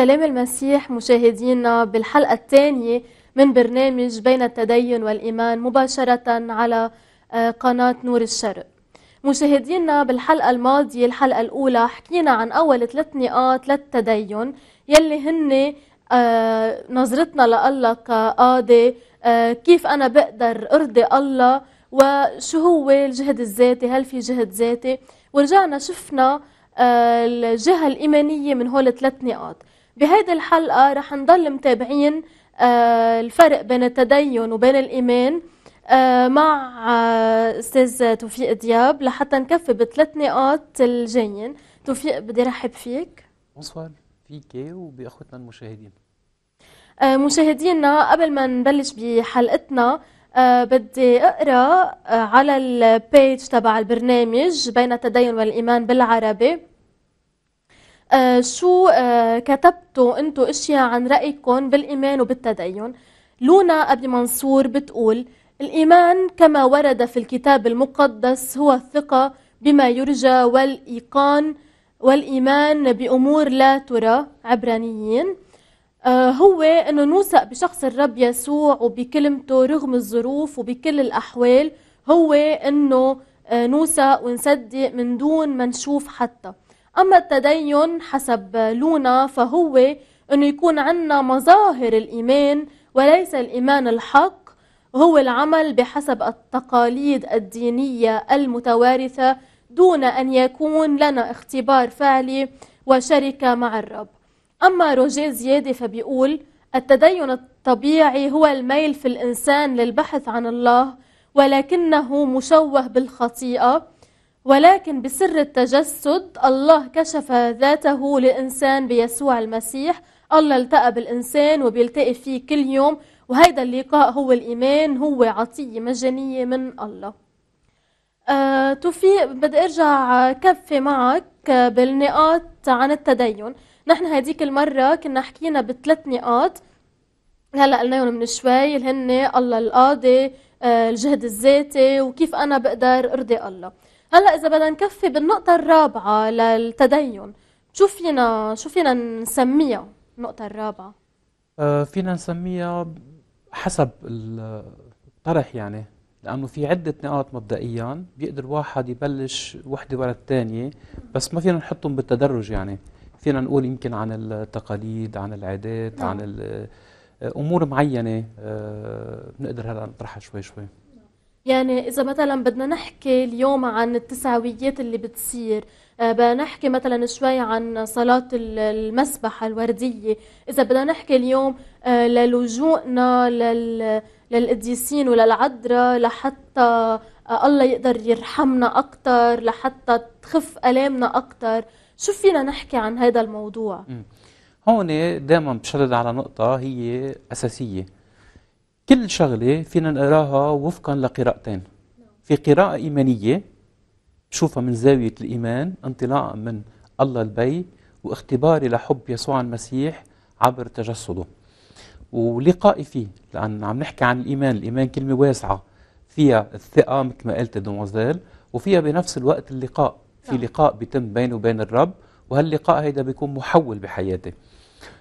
سلام المسيح مشاهدينا بالحلقة الثانية من برنامج بين التدين والإيمان مباشرة على آه، قناة نور الشرق مشاهدينا بالحلقة الماضية الحلقة الأولى حكينا عن أول ثلاث نقاط للتدين يلي هن آه، نظرتنا لله كقاضي آه، كيف أنا بقدر أرضي الله وشو هو الجهد الذاتي هل في جهد ذاتي ورجعنا شفنا الجهة الإيمانية من هول ثلاث نقاط بهيدي الحلقة رح نضل متابعين آه، الفرق بين التدين وبين الإيمان آه، مع آه، أستاذ توفيق دياب لحتى نكفي بثلاث نقاط الجايين توفيق بدي رحب فيك بونسوار فيك وبأخوتنا المشاهدين مشاهدينا قبل ما نبلش بحلقتنا أه بدي اقرا على البيج تبع البرنامج بين التدين والايمان بالعربي آه، شو آه كتبتوا انتوا اشياء عن رايكم بالايمان وبالتدين لونا ابي منصور بتقول الايمان كما ورد في الكتاب المقدس هو الثقه بما يرجى والايقان والايمان بامور لا ترى عبرانيين آه هو انه نوثق بشخص الرب يسوع وبكلمته رغم الظروف وبكل الاحوال هو انه آه، نوثق ونصدق من دون ما نشوف حتى أما التدين حسب لونا فهو أنه يكون عندنا مظاهر الإيمان وليس الإيمان الحق هو العمل بحسب التقاليد الدينية المتوارثة دون أن يكون لنا اختبار فعلي وشركة مع الرب أما روجيه زيادة فبيقول التدين الطبيعي هو الميل في الإنسان للبحث عن الله ولكنه مشوه بالخطيئة ولكن بسر التجسد الله كشف ذاته لإنسان بيسوع المسيح الله التقى بالإنسان وبيلتقي فيه كل يوم وهيدا اللقاء هو الإيمان هو عطية مجانية من الله أه توفيق بدي أرجع كفي معك آه، بالنقاط عن التدين نحن هديك المرة كنا حكينا بثلاث نقاط هلا قلناهم من شوي اللي هن الله القاضي آه، الجهد الذاتي وكيف انا بقدر ارضي الله هلا اذا بدنا نكفي بالنقطه الرابعه للتدين شو فينا شو فينا نسميها النقطه الرابعه آه فينا نسميها حسب الطرح يعني لانه في عده نقاط مبدئيا بيقدر واحد يبلش وحده ورا الثانيه بس ما فينا نحطهم بالتدرج يعني فينا نقول يمكن عن التقاليد عن العادات عن نعم. امور معينه آه، بنقدر هلا نطرحها شوي شوي يعني إذا مثلا بدنا نحكي اليوم عن التساويات اللي بتصير آه، بنحكي مثلا شوي عن صلاة المسبحة الوردية إذا بدنا نحكي اليوم آه، للجوءنا لل... للقديسين وللعذراء لحتى آه، الله يقدر يرحمنا أكثر لحتى تخف ألامنا أكثر شو فينا نحكي عن هذا الموضوع؟ هون دائما بشدد على نقطة هي أساسية كل شغلة فينا نقراها وفقا لقراءتين في قراءة إيمانية بشوفها من زاوية الإيمان انطلاقا من الله البي واختباري لحب يسوع المسيح عبر تجسده ولقائي فيه لأن عم نحكي عن الإيمان الإيمان كلمة واسعة فيها الثقة مثل ما قلت دموزيل وفيها بنفس الوقت اللقاء في نعم. لقاء بيتم بينه وبين الرب وهاللقاء هيدا بيكون محول بحياتي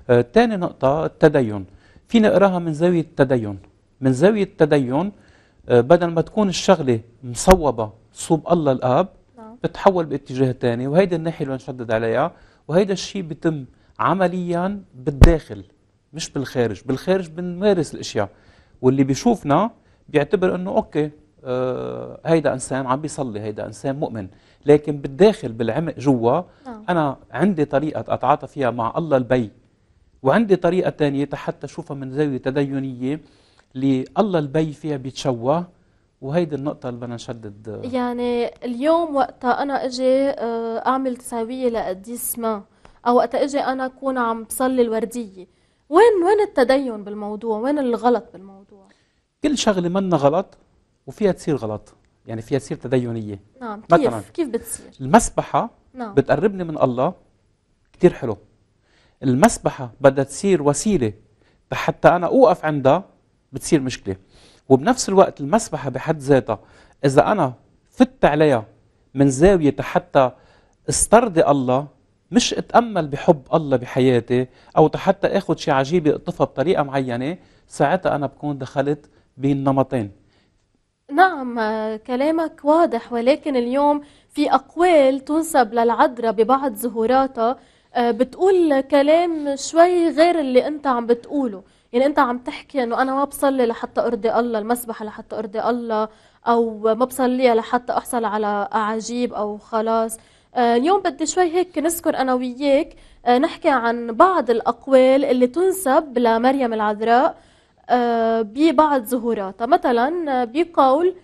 آه تاني نقطة التدين فينا نقراها من زاوية التدين من زاوية التدين آه، بدل ما تكون الشغلة مصوبة صوب الله الآب بتحول نعم. باتجاه ثاني وهيدي الناحية اللي بنشدد عليها وهيدا الشيء بيتم عمليا بالداخل مش بالخارج بالخارج بنمارس الاشياء واللي بيشوفنا بيعتبر انه اوكي آه هيدا انسان عم بيصلي هيدا انسان مؤمن لكن بالداخل بالعمق جوا نعم. انا عندي طريقه اتعاطى فيها مع الله البي وعندي طريقه ثانيه حتى اشوفها من زاويه تدينيه لله البي فيها بيتشوه وهيدي النقطة اللي بدنا نشدد يعني اليوم وقتها أنا أجي آه، أعمل تساوية لقديس ما أو وقتها أجي أنا أكون عم بصلي الوردية وين وين التدين بالموضوع وين الغلط بالموضوع كل شغلة منا غلط وفيها تصير غلط يعني فيها تصير تدينية نعم كيف مثلاً كيف بتصير المسبحة نعم. بتقربني من الله كتير حلو المسبحة بدها تصير وسيلة حتى أنا أوقف عندها بتصير مشكله وبنفس الوقت المسبحه بحد ذاتها اذا انا فت عليها من زاويه حتى استرضي الله مش اتامل بحب الله بحياتي او حتى اخذ شيء عجيب اقطفها بطريقه معينه ساعتها انا بكون دخلت بين نمطين نعم كلامك واضح ولكن اليوم في أقوال تنسب للعذراء ببعض ظهوراتها أه، بتقول كلام شوي غير اللي أنت عم بتقوله يعني انت عم تحكي انه انا ما بصلي لحتى ارضي الله المسبحه لحتى ارضي الله او ما بصليها لحتى احصل على اعاجيب او خلاص آه، اليوم بدي شوي هيك نذكر انا وياك آه، نحكي عن بعض الاقوال اللي تنسب لمريم العذراء آه، ببعض ظهوراتها مثلا بقول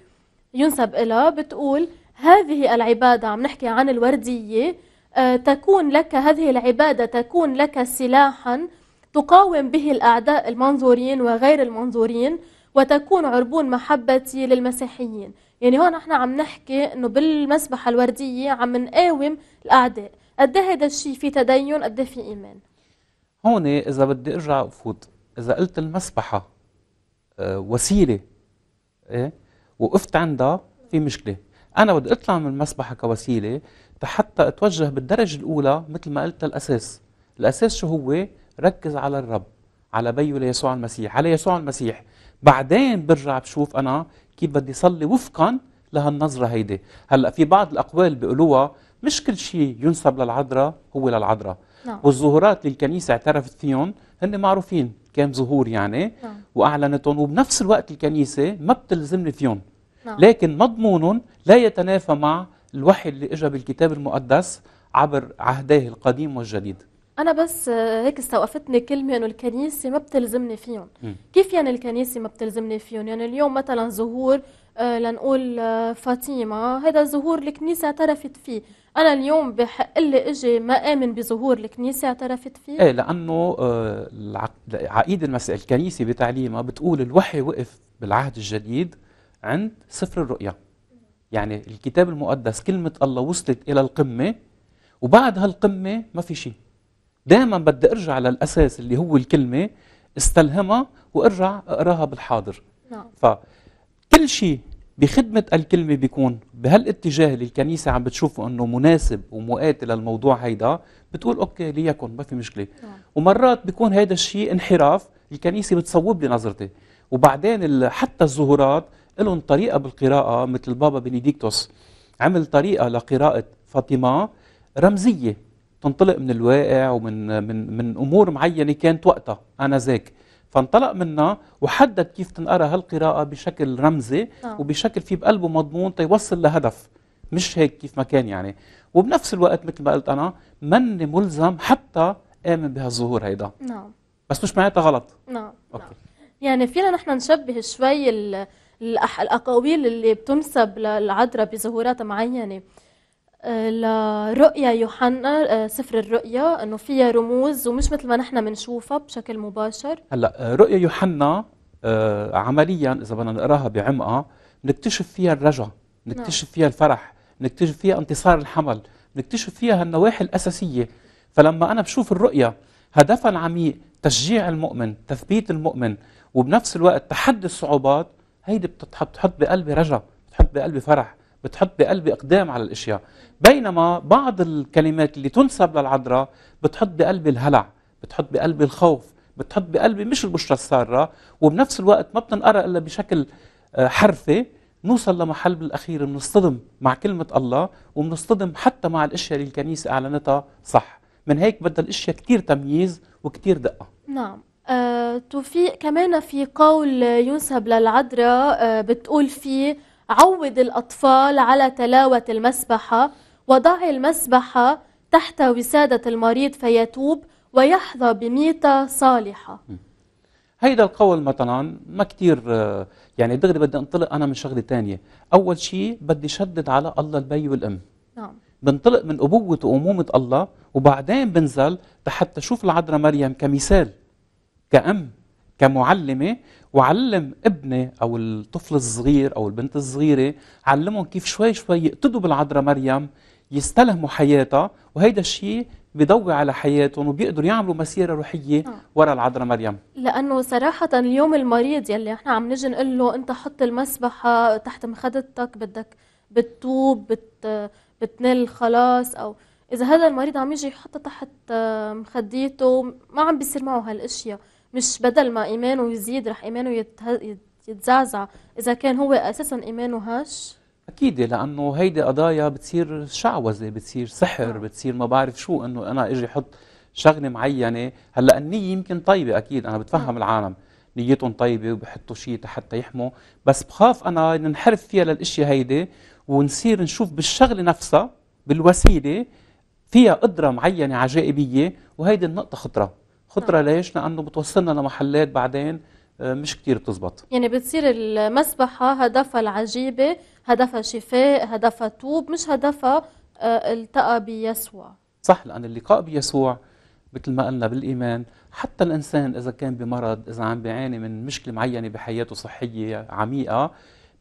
ينسب لها بتقول هذه العبادة عم نحكي عن الوردية تكون لك هذه العبادة تكون لك سلاحا تقاوم به الأعداء المنظورين وغير المنظورين وتكون عربون محبتي للمسيحيين يعني هون احنا عم نحكي انه بالمسبحة الوردية عم نقاوم الأعداء قد هذا إيه الشيء في تدين قد إيه في إيمان هون إذا بدي أرجع أفوت إذا قلت المسبحة آه، وسيلة إيه؟ وقفت عندها في مشكلة أنا بدي أطلع من المسبحة كوسيلة حتى أتوجه بالدرجة الأولى مثل ما قلت الأساس الأساس شو هو ركز على الرب على بيو ليسوع المسيح على يسوع المسيح بعدين برجع بشوف انا كيف بدي صلي وفقا لهالنظره هيدي هلا في بعض الاقوال بيقولوها مش كل شيء ينسب للعذراء هو للعذراء نعم. والظهورات اللي الكنيسه اعترفت فيهم هن معروفين كم ظهور يعني نعم. واعلنتهم وبنفس الوقت الكنيسه ما بتلزمني فيهم نعم. لكن مضمونهم لا يتنافى مع الوحي اللي اجى بالكتاب المقدس عبر عهديه القديم والجديد انا بس آه، هيك استوقفتني كلمه انه الكنيسه ما بتلزمني فيهم م. كيف يعني الكنيسه ما بتلزمني فيهم يعني اليوم مثلا ظهور آه، لنقول آه، فاطمه هذا ظهور الكنيسه اعترفت فيه انا اليوم بحق لي اجي ما امن بظهور الكنيسه اعترفت فيه ايه لانه عقيده المسيح الكنيسه بتعليمها بتقول الوحي وقف بالعهد الجديد عند سفر الرؤيا يعني الكتاب المقدس كلمه الله وصلت الى القمه وبعد هالقمه ما في شيء دائما بدي ارجع للاساس اللي هو الكلمه استلهمها وارجع اقراها بالحاضر نعم فكل شيء بخدمة الكلمة بيكون بهالاتجاه اللي الكنيسة عم بتشوفه انه مناسب ومؤاتي للموضوع هيدا بتقول اوكي ليكن ما في مشكلة نعم. ومرات بيكون هيدا الشيء انحراف الكنيسة بتصوب لي نظرتي وبعدين حتى الزهورات لهم طريقة بالقراءة مثل بابا بنديكتوس عمل طريقة لقراءة فاطمة رمزية تنطلق من الواقع ومن من من امور معينه كانت وقتها انا ذاك فانطلق منها وحدد كيف تنقرا هالقراءه بشكل رمزي آه. وبشكل فيه بقلبه مضمون تيوصل لهدف مش هيك كيف ما كان يعني وبنفس الوقت مثل ما قلت انا مني ملزم حتى امن بهالظهور هيدا نعم بس مش معناتها غلط نعم اوكي نعم. يعني فينا نحن نشبه شوي الاقاويل اللي بتنسب للعذراء بظهورات معينه لرؤيا يوحنا آه، سفر الرؤيا انه فيها رموز ومش مثل ما نحن بنشوفها بشكل مباشر هلا آه، رؤيا يوحنا آه، عمليا اذا بدنا نقراها بعمقها نكتشف فيها الرجا نكتشف نعم. فيها الفرح نكتشف فيها انتصار الحمل نكتشف فيها النواحي الاساسيه فلما انا بشوف الرؤيا هدفها العميق تشجيع المؤمن تثبيت المؤمن وبنفس الوقت تحدي الصعوبات هيدي بتحط بقلبي رجا بتحط بقلبي فرح بتحط بقلبي اقدام على الاشياء بينما بعض الكلمات اللي تنسب للعذراء بتحط بقلبي الهلع بتحط بقلبي الخوف بتحط بقلبي مش البشرى السارة وبنفس الوقت ما بتنقرأ إلا بشكل آه، حرفي نوصل لمحل بالأخير بنصطدم مع كلمة الله وبنصطدم حتى مع الأشياء اللي الكنيسة أعلنتها صح من هيك بدها الأشياء كتير تمييز وكتير دقة نعم آه، كمان في قول ينسب للعذراء آه، بتقول فيه عود الأطفال على تلاوة المسبحة وضع المسبحة تحت وسادة المريض فيتوب ويحظى بميتة صالحة هيدا القول مثلا ما كتير آه، يعني دغري بدي انطلق أنا من شغلة تانية أول شيء بدي شدد على الله البي والأم نعم بنطلق من أبوة وأمومة الله وبعدين بنزل لحتى شوف العذراء مريم كمثال كأم كمعلمة وعلم ابني أو الطفل الصغير أو البنت الصغيرة علمهم كيف شوي شوي يقتدوا بالعذراء مريم يستلهموا حياتها وهيدا الشيء بضوي على حياتهم وبيقدروا يعملوا مسيره روحيه آه. ورا العذراء مريم لانه صراحه اليوم المريض يلي احنا عم نجي نقول له انت حط المسبحه تحت مخدتك بدك بتوب بت بتنل الخلاص او اذا هذا المريض عم يجي يحطها تحت مخديته ما عم بيصير معه هالاشياء مش بدل ما ايمانه يزيد رح ايمانه يتزعزع اذا كان هو اساسا ايمانه هش اكيد لانه هيدي قضايا بتصير شعوذه بتصير سحر نعم. بتصير ما بعرف شو انه انا اجي احط شغله معينه هلا النيه يمكن طيبه اكيد انا بتفهم نعم. العالم نيتهم طيبه وبحطوا شيء حتى يحموا بس بخاف انا ننحرف فيها للاشياء هيدي ونصير نشوف بالشغله نفسها بالوسيله فيها قدره معينه عجائبيه وهيدي النقطه خطره خطره نعم. ليش لانه بتوصلنا لمحلات بعدين آه، مش كتير بتزبط يعني بتصير المسبحة هدفها العجيبة هدفها شفاء هدفها توب مش هدفها آه، التقى بيسوع صح لأن اللقاء بيسوع مثل ما قلنا بالإيمان حتى الإنسان إذا كان بمرض إذا عم بيعاني من مشكلة معينة بحياته صحية عميقة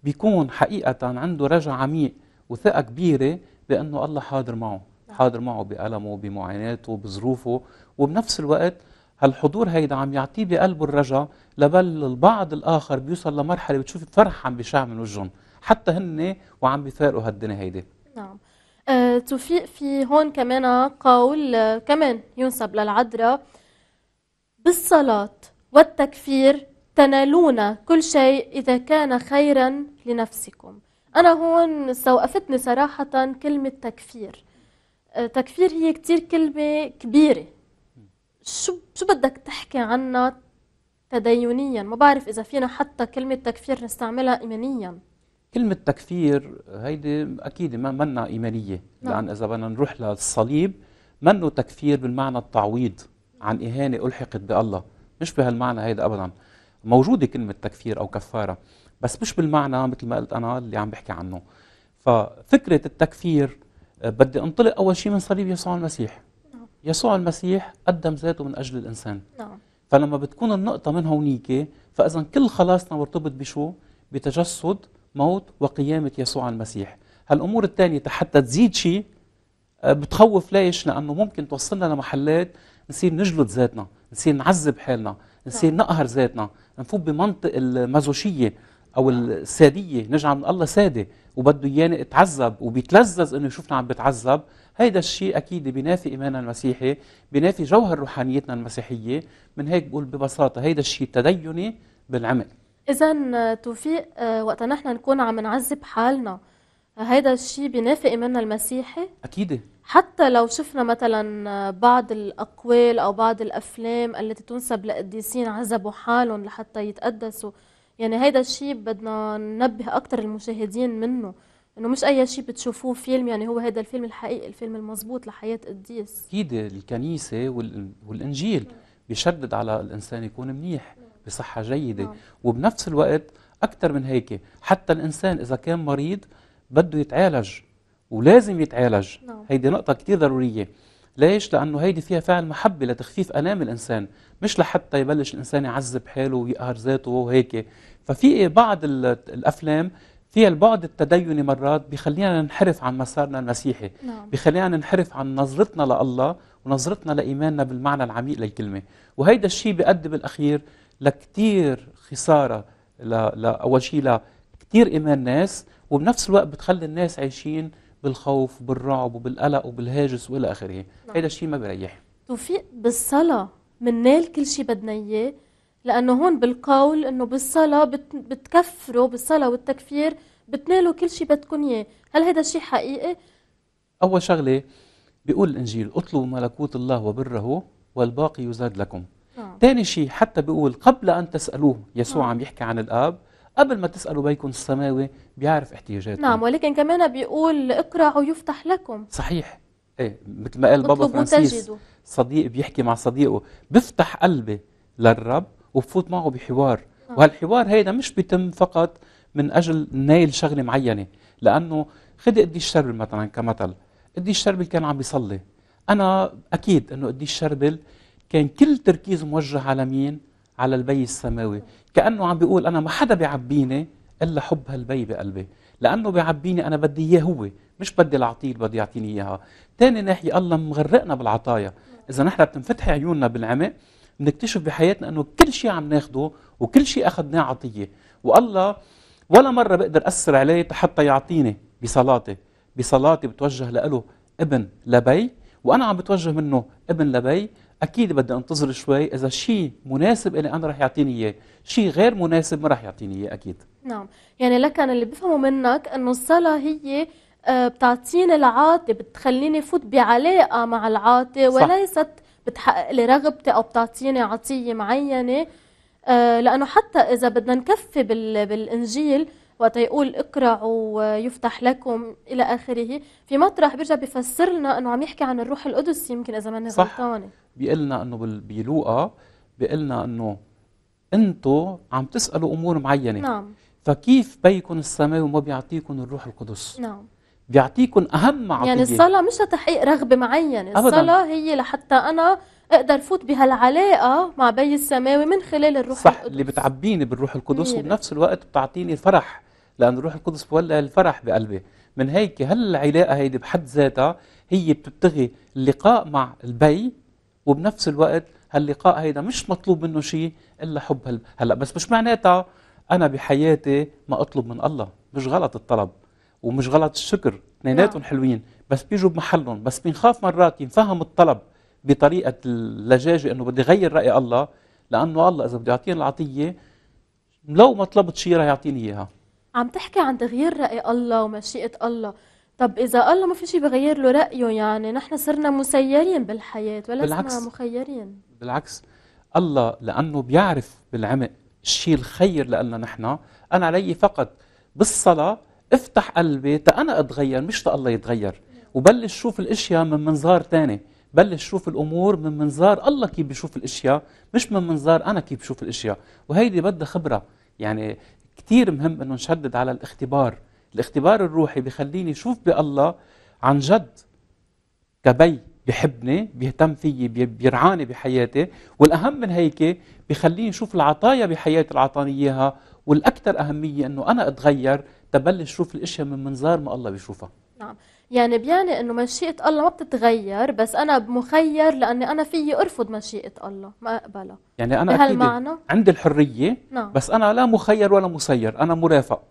بيكون حقيقة عنده رجع عميق وثقة كبيرة بأنه الله حاضر معه نعم. حاضر معه بألمه بمعاناته بظروفه وبنفس الوقت هالحضور هيدا عم يعطيه بقلبه الرجا لبل البعض الآخر بيوصل لمرحلة بتشوف الفرح عم بيشع من وجههم حتى هن وعم بيفارقوا هالدنيا هيدي نعم أه توفيق في هون كمان قول أه كمان ينسب للعذراء بالصلاة والتكفير تنالون كل شيء إذا كان خيرا لنفسكم أنا هون استوقفتني صراحة كلمة تكفير أه تكفير هي كثير كلمة كبيرة شو شو بدك تحكي عنا تدينيا ما بعرف إذا فينا حتى كلمة تكفير نستعملها إيمانيا كلمة تكفير هيدي أكيد ما منا إيمانية نعم. لأن إذا بدنا نروح للصليب منه تكفير بالمعنى التعويض عن إهانة ألحقت بالله مش بهالمعنى هيدا أبدا موجودة كلمة تكفير أو كفارة بس مش بالمعنى مثل ما قلت أنا اللي عم بحكي عنه ففكرة التكفير بدي أنطلق أول شيء من صليب يسوع المسيح يسوع المسيح قدم ذاته من أجل الإنسان نعم فلما بتكون النقطة من هونيك فإذا كل خلاصنا مرتبط بشو؟ بتجسد موت وقيامة يسوع المسيح هالأمور الثانية حتى تزيد شيء آه، بتخوف ليش؟ لأنه ممكن توصلنا لمحلات نصير نجلد ذاتنا نصير نعذب حالنا نصير نعم. نقهر ذاتنا نفوت بمنطق المازوشية او الساديه من الله ساده وبده ايانا اتعذب وبيتلذذ انه يشوفنا عم بتعذب هيدا الشيء اكيد بينافي ايماننا المسيحي بينافي جوهر روحانيتنا المسيحيه من هيك بقول ببساطه هيدا الشيء تديني بالعمل اذا توفيق آه، وقت نحن نكون عم نعذب حالنا هيدا الشيء بينافي ايماننا المسيحي اكيد حتى لو شفنا مثلا آه، بعض الاقوال او بعض الافلام التي تنسب لقديسين عذبوا حالهم لحتى يتقدسوا يعني هيدا الشيء بدنا ننبه اكثر المشاهدين منه انه مش اي شيء بتشوفوه فيلم يعني هو هذا الفيلم الحقيقي الفيلم المزبوط لحياه قديس اكيد الكنيسه والانجيل بيشدد على الانسان يكون منيح بصحه جيده نعم. وبنفس الوقت اكثر من هيك حتى الانسان اذا كان مريض بده يتعالج ولازم يتعالج نعم. هيدي نقطه كثير ضروريه ليش؟ لأنه هيدي فيها فعل محبة لتخفيف ألام الإنسان مش لحتى يبلش الإنسان يعذب حاله ويقهر ذاته وهيك ففي بعض الأفلام فيها البعد التديني مرات بخلينا ننحرف عن مسارنا المسيحي نعم. بخلينا ننحرف عن نظرتنا لله ونظرتنا لإيماننا بالمعنى العميق للكلمة وهيدا الشيء بيؤدي بالأخير لكتير خسارة لأول شيء لكتير إيمان ناس وبنفس الوقت بتخلي الناس عايشين بالخوف بالرعب وبالقلق وبالهاجس والى اخره نعم. هذا الشيء ما بريح توفيق بالصلاه منال كل شيء بدنا اياه لانه هون بالقول انه بالصلاه بت... بتكفروا بالصلاه والتكفير بتنالوا كل شيء بدكم اياه هل هذا الشيء حقيقي اول شغله بيقول الانجيل اطلبوا ملكوت الله وبره والباقي يزاد لكم ثاني نعم. شيء حتى بيقول قبل ان تسالوه يسوع نعم. عم يحكي عن الاب قبل ما تسألوا بيكم السماوي بيعرف احتياجاتكم نعم ولكن كمان بيقول اقرأوا يفتح لكم صحيح ايه مثل ما قال بابا فرانسيس صديق بيحكي مع صديقه بفتح قلبي للرب وبفوت معه بحوار نعم. وهالحوار هيدا مش بيتم فقط من أجل نيل شغلة معينة لأنه خدي قدي إيه الشربل مثلا كمثل قدي إيه الشربل كان عم بيصلي أنا أكيد أنه قدي إيه الشربل كان كل تركيزه موجه على مين على البي السماوي كأنه عم بيقول أنا ما حدا بيعبيني إلا حب هالبي بقلبي لأنه بيعبيني أنا بدي إياه هو مش بدي العطية اللي بده يعطيني إياها تاني ناحية الله مغرقنا بالعطايا إذا نحن بتنفتح عيوننا بالعمق بنكتشف بحياتنا أنه كل شيء عم ناخده وكل شيء أخذناه عطية والله ولا مرة بقدر أثر عليه حتى يعطيني بصلاتي بصلاتي بتوجه له ابن لبي وأنا عم بتوجه منه ابن لبي اكيد بدي انتظر شوي اذا شيء مناسب إلي انا رح يعطيني اياه شيء غير مناسب ما رح يعطيني اياه اكيد نعم يعني لكن اللي بفهمه منك انه الصلاه هي آه، بتعطيني العاطي بتخليني فوت بعلاقه مع العاطي وليست بتحقق لي رغبتي او بتعطيني عطيه معينه آه، لانه حتى اذا بدنا نكفي بالانجيل وقت يقول اقرعوا ويفتح لكم الى اخره في مطرح بيرجع بيفسر لنا انه عم يحكي عن الروح القدس يمكن اذا ماني غلطانه بيقول لنا انه بيلوقا بيقول لنا انه انتم عم تسالوا امور معينه نعم فكيف بيكم السماوي وما بيعطيكم الروح القدس نعم بيعطيكم اهم عطيه يعني الصلاه مش لتحقيق رغبه معينه الصلاه هي لحتى انا اقدر فوت بهالعلاقه مع بي السماوي من خلال الروح صح القدس. اللي بتعبيني بالروح القدس ميبا. وبنفس الوقت بتعطيني فرح لان الروح القدس بولع الفرح بقلبي من هيك هالعلاقه هيدي بحد ذاتها هي بتبتغي اللقاء مع البي وبنفس الوقت هاللقاء هيدا مش مطلوب منه شيء الا حب هل... هلا بس مش معناتها انا بحياتي ما اطلب من الله مش غلط الطلب ومش غلط الشكر اثنيناتهم نعم. حلوين بس بيجوا بمحلهم بس بنخاف مرات ينفهم الطلب بطريقه اللجاجه انه بدي غير راي الله لانه الله اذا بده يعطيني العطيه لو ما طلبت شيء رح يعطيني اياها عم تحكي عن تغيير راي الله ومشيئه الله طب إذا الله ما في شيء بغير له رأيه يعني نحن صرنا مسيرين بالحياة ولا بالعكس. مخيرين بالعكس الله لأنه بيعرف بالعمق الشيء الخير لنا نحن أنا علي فقط بالصلاة افتح قلبي تا أنا أتغير مش تا الله يتغير وبلش شوف الأشياء من منظار تاني بلش شوف الأمور من منظار الله كيف بيشوف الأشياء مش من منظار أنا كيف بشوف الأشياء وهيدي بدها خبرة يعني كثير مهم أنه نشدد على الاختبار الاختبار الروحي بخليني شوف بالله عن جد كبي بحبني بيهتم فيي بيرعاني بحياتي والأهم من هيك بخليني شوف العطايا بحياتي اللي عطاني إياها والأكثر أهمية أنه أنا أتغير تبلش شوف الأشياء من منظار ما الله بيشوفها نعم يعني بيعني انه مشيئة الله ما بتتغير بس انا مخير لاني انا فيي ارفض مشيئة الله ما اقبلها يعني انا اكيد عندي الحرية نعم. بس انا لا مخير ولا مسير انا مرافق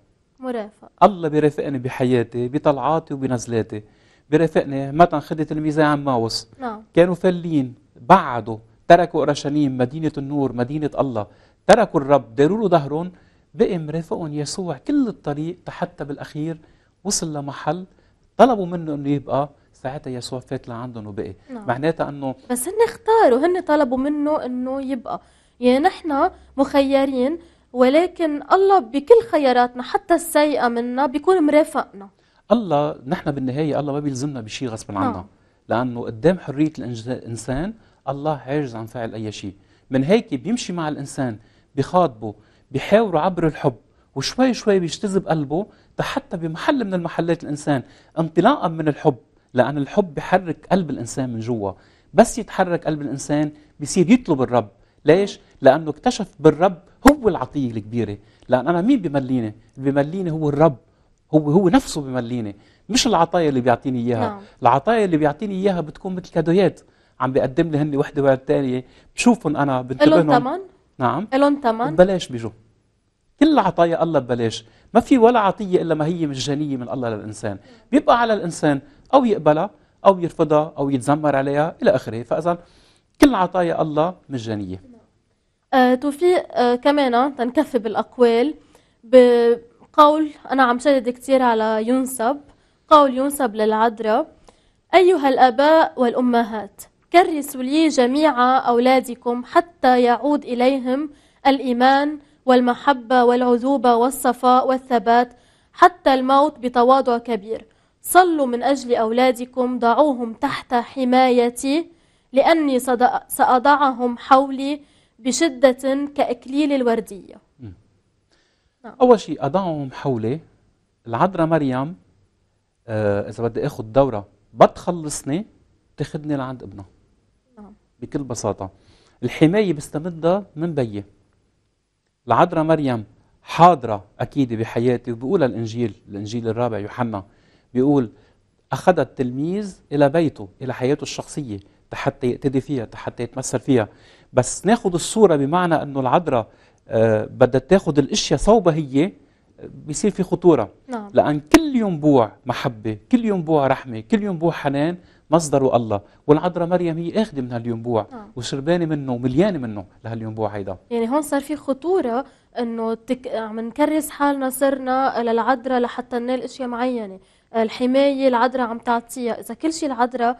مرافق الله بيرافقني بحياتي بطلعاتي وبنزلاتي بيرافقني متى خدت عن ماوس نعم. كانوا فلين بعدوا تركوا اورشليم مدينة النور مدينة الله تركوا الرب داروا له ظهرهم بقي مرافقهم يسوع كل الطريق حتى بالاخير وصل لمحل طلبوا منه انه يبقى ساعتها يسوع فات لعندهم وبقي نعم. معناتها انه بس هن اختاروا هن طلبوا منه انه يبقى يعني نحن مخيرين ولكن الله بكل خياراتنا حتى السيئة منا بيكون مرافقنا الله نحن بالنهاية الله ما بيلزمنا بشيء غصب نعم. عنا نعم. لأنه قدام حرية الإنسان الله عاجز عن فعل أي شيء من هيك بيمشي مع الإنسان بخاطبه بحاوره عبر الحب وشوي شوي بيجتذب قلبه حتى بمحل من المحلات الإنسان انطلاقا من الحب لأن الحب بحرك قلب الإنسان من جوا بس يتحرك قلب الإنسان بيصير يطلب الرب ليش؟ لأنه اكتشف بالرب هو العطيه الكبيره لان انا مين بمليني اللي بمليني هو الرب هو هو نفسه بمليني مش العطايا اللي بيعطيني اياها نعم. العطايا اللي بيعطيني اياها بتكون مثل كادويات عم بيقدم لي هن وحده ورا الثانيه بشوفهم انا بنتبهن لهم ثمن نعم لهم ثمن ببلاش بيجوا كل عطايا الله ببلاش ما في ولا عطيه الا ما هي مجانيه من الله للانسان بيبقى على الانسان او يقبلها او يرفضها او يتذمر عليها الى اخره فاذا كل عطايا الله مجانيه آه، توفي آه، كمان آه، تنكفي بالأقوال بقول أنا عم شدد كثير على ينسب قول ينسب للعذراء أيها الآباء والأمهات كرسوا لي جميع أولادكم حتى يعود إليهم الإيمان والمحبة والعذوبة والصفاء والثبات حتى الموت بتواضع كبير صلوا من أجل أولادكم ضعوهم تحت حمايتي لأني سأضعهم حولي بشدة كأكليل الوردية نعم. أول شيء أضعهم حولي العذراء مريم آه إذا بدي أخذ دورة بتخلصني بتاخذني لعند ابنها نعم. بكل بساطة الحماية بستمدها من بيي العذراء مريم حاضرة أكيد بحياتي وبقول الإنجيل الإنجيل الرابع يوحنا بيقول أخذ التلميذ إلى بيته إلى حياته الشخصية حتى يقتدي فيها حتى يتمثل فيها بس ناخد الصورة بمعنى أنه العذراء آه، بدها تاخد الاشياء صوبة هي آه، بيصير في خطورة نعم. لأن كل ينبوع محبة كل ينبوع رحمة كل ينبوع حنان مصدره الله والعذراء مريم هي اخذه من هالينبوع نعم. وشربانه منه ومليانه منه لهالينبوع هيدا يعني هون صار في خطوره انه تك... عم نكرس حالنا صرنا للعذراء لحتى ننال اشياء معينه الحمايه العذراء عم تعطيها اذا كل شيء العذراء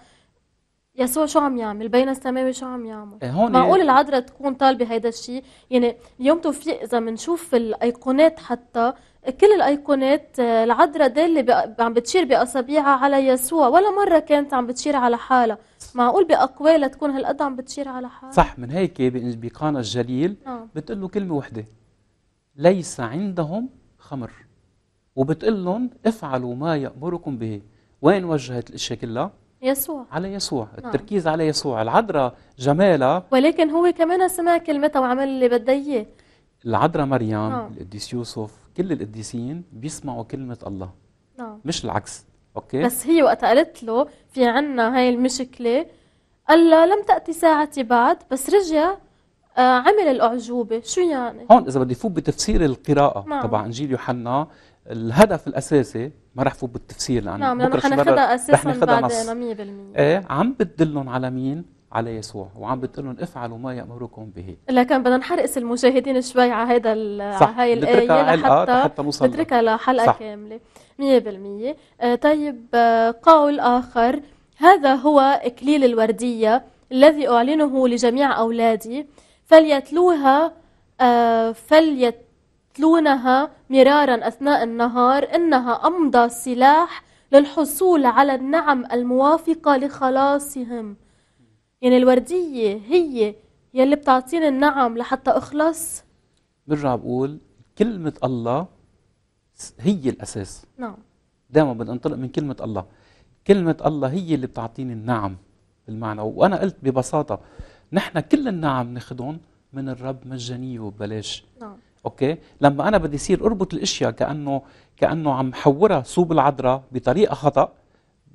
يسوع شو عم يعمل بين السماوي شو عم يعمل إيه، هون معقول إيه؟ العذراء تكون طالبه هيدا الشيء يعني اليوم توفيق اذا بنشوف الايقونات حتى كل الايقونات آه، العذراء داله عم بتشير باصابيعها على يسوع ولا مره كانت عم بتشير على حالها معقول باقوالها تكون هالقد عم بتشير على حالها صح من هيك بقانا الجليل آه. بتقول له كلمه وحده ليس عندهم خمر وبتقول لهم افعلوا ما يامركم به وين وجهت الاشياء كلها يسوع على يسوع نعم. التركيز على يسوع العذراء جمالها ولكن هو كمان سمع كلمتها وعمل اللي بده اياه العذراء مريم نعم. القديس يوسف كل القديسين بيسمعوا كلمه الله نعم. مش العكس اوكي بس هي وقت قالت له في عنا هاي المشكله قال لم تاتي ساعتي بعد بس رجع آه، عمل الاعجوبه شو يعني هون اذا بدي فوت بتفسير القراءه نعم. تبع انجيل يوحنا الهدف الاساسي ما رح فوت بالتفسير لانه نعم لانه ناخذها اساسا بعد 100% ايه عم بتدلهم على مين؟ على يسوع وعم بتقول لهم افعلوا ما يامركم به لكن بدنا نحرقس المشاهدين شوي على هذا على هاي الايه لحتى آه، حتى نوصل نتركها لحلقه صح. كامله 100% آه طيب آه قول اخر هذا هو اكليل الورديه الذي اعلنه لجميع اولادي فليتلوها آه فليت يتلونها مرارا أثناء النهار إنها أمضى سلاح للحصول على النعم الموافقة لخلاصهم يعني الوردية هي يلي بتعطيني النعم لحتى أخلص برجع بقول كلمة الله هي الأساس نعم دائما بننطلق من كلمة الله كلمة الله هي اللي بتعطيني النعم بالمعنى وأنا قلت ببساطة نحن كل النعم ناخذهم من الرب مجانية وببلاش نعم اوكي لما انا بدي يصير اربط الاشياء كانه كانه عم حورها صوب العذراء بطريقه خطا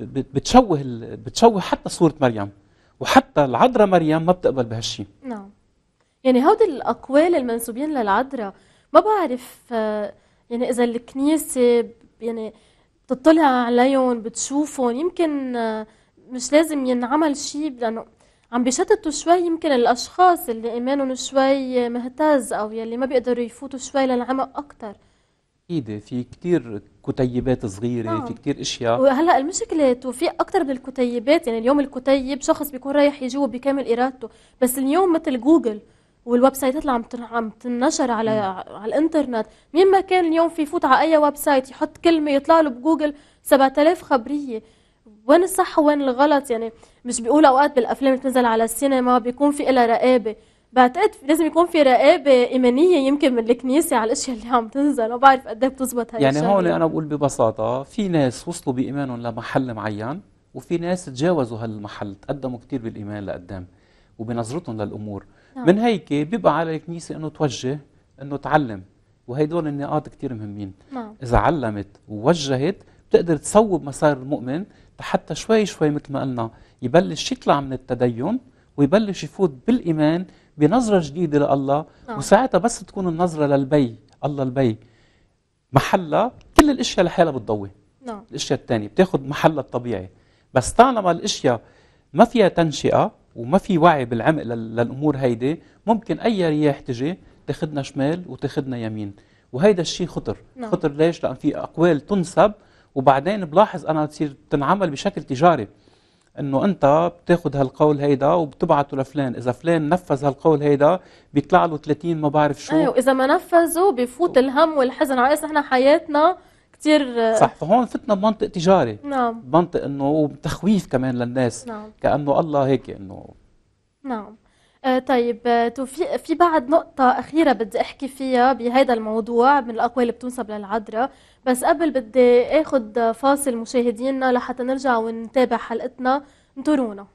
بتشوه بتشوه حتى صوره مريم وحتى العذراء مريم ما بتقبل بهالشيء نعم يعني هودي الاقوال المنسوبين للعذراء ما بعرف آه، يعني اذا الكنيسه يعني بتطلع عليهم بتشوفهم يمكن آه، مش لازم ينعمل شيء لانه عم بيشتتوا شوي يمكن الاشخاص اللي ايمانهم شوي مهتز او يلي ما بيقدروا يفوتوا شوي للعمق اكثر اكيد في كثير كتيبات صغيره نعم. في كثير اشياء وهلا المشكله توفيق اكثر من الكتيبات يعني اليوم الكتيب شخص بيكون رايح يجوا بكامل ارادته بس اليوم مثل جوجل والويب سايتات اللي عم عم تنشر على م. على الانترنت مين ما كان اليوم في يفوت على اي ويب سايت يحط كلمه يطلع له بجوجل 7000 خبريه وين الصح وين الغلط يعني مش بيقول اوقات بالافلام اللي بتنزل على السينما بيكون في لها رقابه بعتقد لازم يكون في رقابه ايمانيه يمكن من الكنيسه على الاشياء اللي عم تنزل ما بعرف قد ايه بتزبط هاي يعني هون انا بقول ببساطه في ناس وصلوا بايمانهم لمحل معين وفي ناس تجاوزوا هالمحل تقدموا كثير بالايمان لقدام وبنظرتهم للامور نعم. من هيك بيبقى على الكنيسه انه توجه انه تعلم وهيدول النقاط كثير مهمين نعم. اذا علمت ووجهت بتقدر تصوب مسار المؤمن حتى شوي شوي مثل ما قلنا يبلش يطلع من التدين ويبلش يفوت بالإيمان بنظرة جديدة لله نعم. وساعتها بس تكون النظرة للبي الله البي محلها كل الاشياء لحالها بتضوي نعم الاشياء الثانيه بتاخذ محلها الطبيعي بس طالما الاشياء ما فيها تنشئه وما في وعي بالعمق للامور هيدي ممكن اي رياح تجي تاخذنا شمال وتاخذنا يمين وهيدا الشيء خطر نعم. خطر ليش لان في اقوال تنسب وبعدين بلاحظ انا تصير تنعمل بشكل تجاري انه انت بتاخذ هالقول هيدا وبتبعته لفلان اذا فلان نفذ هالقول هيدا بيطلع له 30 ما بعرف شو ايوه واذا ما نفذه بفوت الهم والحزن على اساس نحن حياتنا كثير صح فهون فتنا بمنطق تجاري نعم بمنطق انه وتخويف كمان للناس نعم كانه الله هيك انه نعم آه، طيب آه، توفيق في بعد نقطة أخيرة بدي أحكي فيها بهذا الموضوع من الأقوال اللي بتنسب للعذراء بس قبل بدي أخذ فاصل مشاهدينا لحتى نرجع ونتابع حلقتنا انطرونا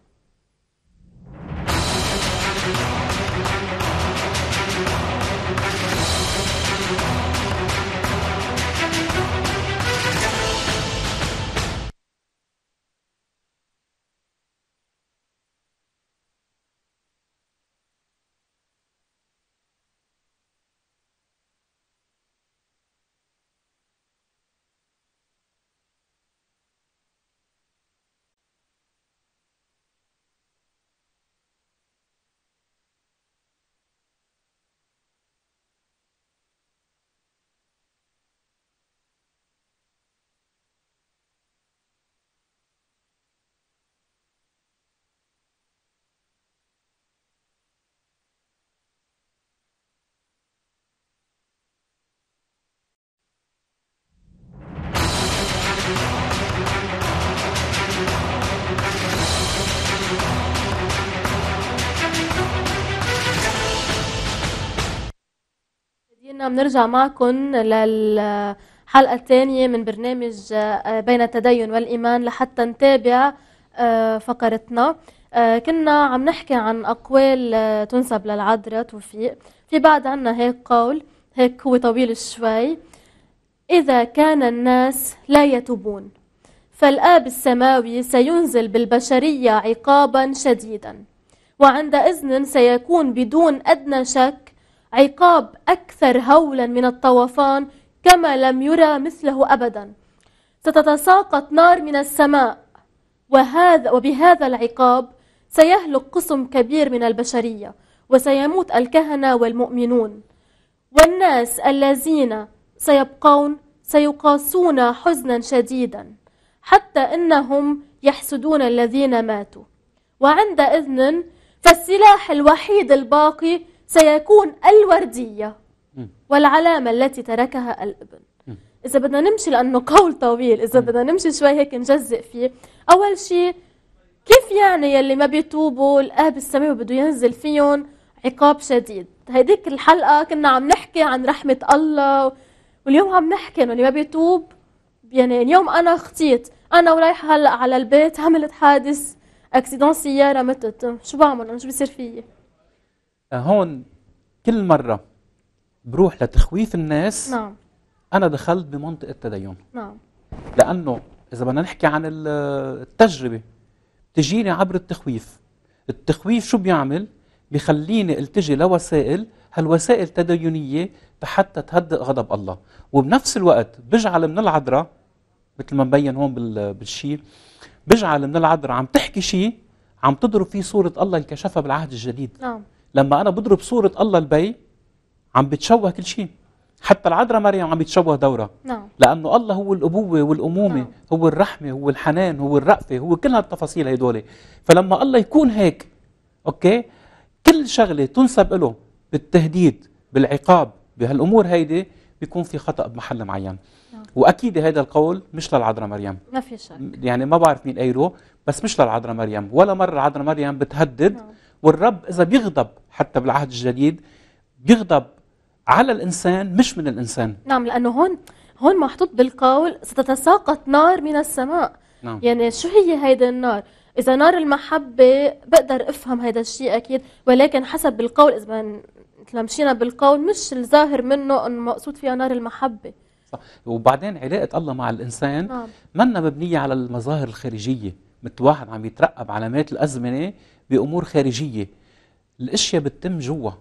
بنرجع معكم للحلقة الثانية من برنامج آه، بين التدين والإيمان لحتى نتابع آه، فقرتنا آه، كنا عم نحكي عن أقوال تنسب للعذراء توفيق في بعد عنا هيك قول هيك هو طويل شوي إذا كان الناس لا يتوبون فالآب السماوي سينزل بالبشرية عقابا شديدا وعند إذن سيكون بدون أدنى شك عقاب أكثر هولا من الطوفان كما لم يرى مثله أبدا ستتساقط نار من السماء وهذا وبهذا العقاب سيهلك قسم كبير من البشرية وسيموت الكهنة والمؤمنون والناس الذين سيبقون سيقاسون حزنا شديدا حتى انهم يحسدون الذين ماتوا وعند اذن فالسلاح الوحيد الباقي سيكون الوردية والعلامة التي تركها الابن إذا بدنا نمشي لأنه قول طويل إذا بدنا نمشي شوي هيك نجزئ فيه أول شيء كيف يعني يلي ما بيتوبوا الاب السماوي بده ينزل فيهم عقاب شديد هيديك الحلقه كنا عم نحكي عن رحمه الله واليوم عم نحكي انه اللي ما بيتوب يعني اليوم انا خطيت انا ورايحه هلا على البيت عملت حادث اكسيدون سياره متت شو بعمل انا شو بصير فيي هون كل مرة بروح لتخويف الناس نعم أنا دخلت بمنطقة تدين نعم لأنه إذا بدنا نحكي عن التجربة بتجيني عبر التخويف التخويف شو بيعمل؟ بخليني التجي لوسائل هالوسائل تدينية حتى تهدئ غضب الله وبنفس الوقت بجعل من العذراء مثل ما مبين هون بالشيء بجعل من العذراء عم تحكي شيء عم تضرب فيه صورة الله اللي كشفها بالعهد الجديد نعم لما أنا بضرب صورة الله البي عم بتشوه كل شيء حتى العذراء مريم عم يتشوه دورها نعم. لأنه الله هو الأبوة والأمومة نعم. هو الرحمة هو الحنان هو الرأفة هو كل هالتفاصيل هدول فلما الله يكون هيك أوكي كل شغلة تنسب له بالتهديد بالعقاب بهالأمور هيدي بيكون في خطأ بمحل معين نعم. وأكيد هذا القول مش للعذراء مريم ما في شك يعني ما بعرف مين قايله بس مش للعذراء مريم ولا مرة العذراء مريم بتهدد نعم. والرب إذا بيغضب حتى بالعهد الجديد بيغضب على الإنسان مش من الإنسان نعم لأنه هون هون محطوط بالقول ستتساقط نار من السماء نعم. يعني شو هي هيدي النار إذا نار المحبة بقدر أفهم هذا الشيء أكيد ولكن حسب القول إذا مثل مشينا بالقول مش الظاهر منه أنه مقصود فيها نار المحبة صح. وبعدين علاقة الله مع الإنسان نعم. منا مبنية على المظاهر الخارجية مثل واحد عم يترقب علامات الأزمنة بأمور خارجية الأشياء بتتم جوا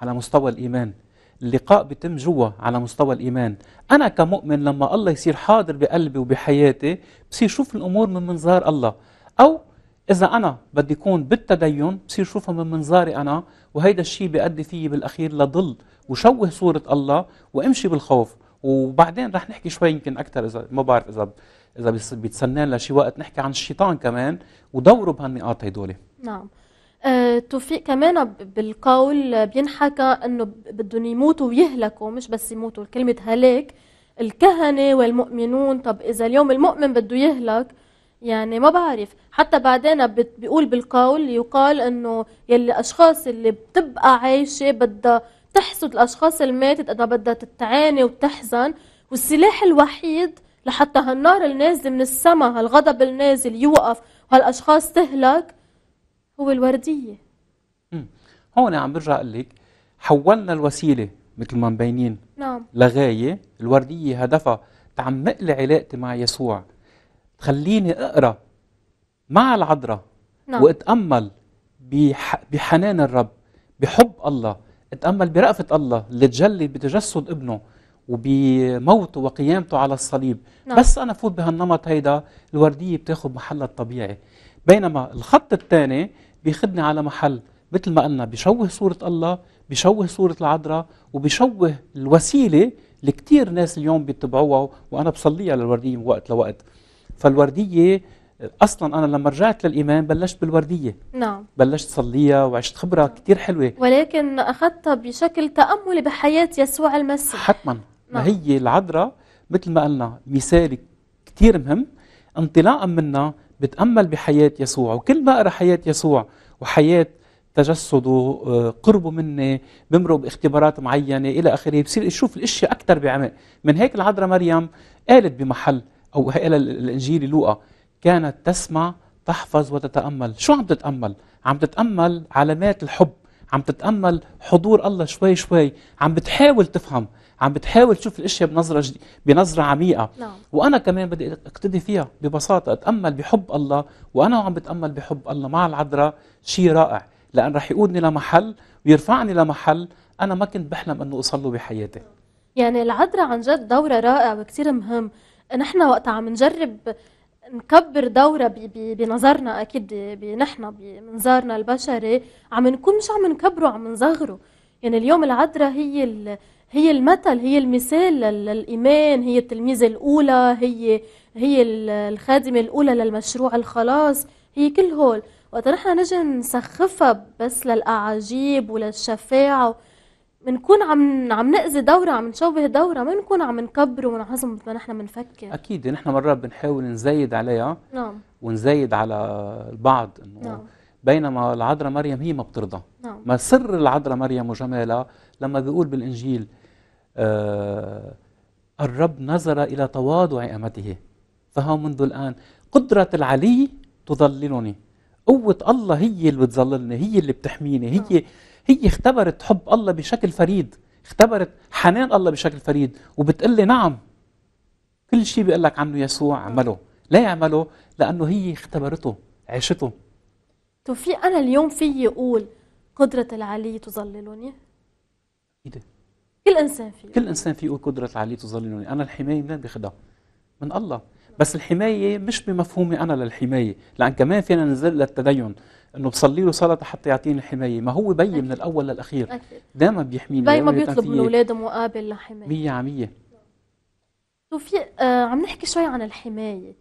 على مستوى الإيمان اللقاء بتم جوا على مستوى الإيمان أنا كمؤمن لما الله يصير حاضر بقلبي وبحياتي بصير شوف الأمور من منظار الله أو إذا أنا بدي كون بالتدين بصير شوفها من منظاري أنا وهيدا الشيء بيأدي فيي بالأخير لضل وشوه صورة الله وامشي بالخوف وبعدين رح نحكي شوي يمكن أكثر إذا ما بعرف إذا إذا بيتسنى لنا شي وقت نحكي عن الشيطان كمان ودوره بهالنقاط هدول نعم آه، توفيق كمان بالقول بينحكى انه بدهم يموتوا ويهلكوا مش بس يموتوا كلمه هلاك الكهنه والمؤمنون طب اذا اليوم المؤمن بده يهلك يعني ما بعرف حتى بعدين بيقول بالقول يقال انه يلي اشخاص اللي بتبقى عايشه بدها تحسد الاشخاص الماتت اذا بدها تتعاني وتحزن والسلاح الوحيد لحتى هالنار النازل من السماء هالغضب النازل يوقف وهالاشخاص تهلك هو الوردية مم. هون عم برجع اقول لك حولنا الوسيلة مثل ما مبينين نعم لغاية الوردية هدفها تعمق لي علاقتي مع يسوع تخليني أقرأ مع العذراء نعم. وأتأمل بح... بحنان الرب بحب الله أتأمل برأفة الله اللي تجلي بتجسد ابنه وبموته وقيامته على الصليب نعم. بس أنا فوت بهالنمط هيدا الوردية بتاخد محلها الطبيعي بينما الخط الثاني بيخدني على محل مثل ما قلنا بشوه صورة الله بشوه صورة العذراء وبشوه الوسيلة اللي كثير ناس اليوم بيتبعوها وأنا بصليها للوردية من وقت لوقت فالوردية اصلا انا لما رجعت للايمان بلشت بالورديه نعم بلشت صليها وعشت خبره كثير حلوه ولكن اخذتها بشكل تاملي بحياه يسوع المسيح حتما نعم. ما هي العذراء مثل ما قلنا مثال كثير مهم انطلاقا منها بتأمل بحياة يسوع وكل ما أقرأ حياة يسوع وحياة تجسده آه، قربه مني بمرق باختبارات معينة إلى آخره بصير أشوف الأشياء أكثر بعمق من هيك العذراء مريم قالت بمحل أو قال الإنجيل لوقا كانت تسمع تحفظ وتتأمل شو عم تتأمل؟ عم تتأمل علامات الحب عم تتأمل حضور الله شوي شوي عم بتحاول تفهم عم بتحاول تشوف الاشياء بنظره جديد بنظره عميقه نعم. وانا كمان بدي اقتدي فيها ببساطه اتامل بحب الله وانا عم بتامل بحب الله مع العذراء شيء رائع لان رح يقودني لمحل ويرفعني لمحل انا ما كنت بحلم انه اوصل له بحياتي يعني العذراء عن جد دورها رائع وكثير مهم نحن وقت عم نجرب نكبر دورة بنظرنا أكيد نحن بمنظارنا البشري عم نكون مش عم نكبره عم نصغره يعني اليوم العذراء هي هي المثل هي المثال للإيمان هي التلميذة الأولى هي هي الخادمة الأولى للمشروع الخلاص هي كل هول وقت نحن نجي نسخفها بس للأعاجيب وللشفاعة بنكون عم عم نأذي دورة عم نشوه دورة ما بنكون عم نكبر ونعظم مثل ما نحن بنفكر أكيد نحن مرات بنحاول نزايد عليها نعم ونزايد على البعض إنه نعم بينما العذراء مريم هي ما بترضى نعم. ما سر العذراء مريم وجمالها لما بيقول بالإنجيل آه، الرب نظر إلى تواضع أمته فها منذ الآن قدرة العلي تظللني قوة الله هي اللي بتظللني هي اللي بتحميني هي هي اختبرت حب الله بشكل فريد اختبرت حنان الله بشكل فريد وبتقول لي نعم كل شيء بيقول لك عنه يسوع اعمله لا يعمله لانه هي اختبرته عشته طيب في انا اليوم فيي اقول قدرة العلي تظللني ايه كل انسان فيه كل انسان فيه قدره عليه تظللني انا الحمايه من باخذها من الله بس الحمايه مش بمفهومي انا للحمايه لان كمان فينا ننزل للتدين انه بصلي له صلاه حتى يعطيني الحمايه ما هو بي من الاول للاخير دائما بيحميني بي ما بيطلب من اولاده مقابل لحمايه 100 على 100 شوفي آه عم نحكي شوي عن الحمايه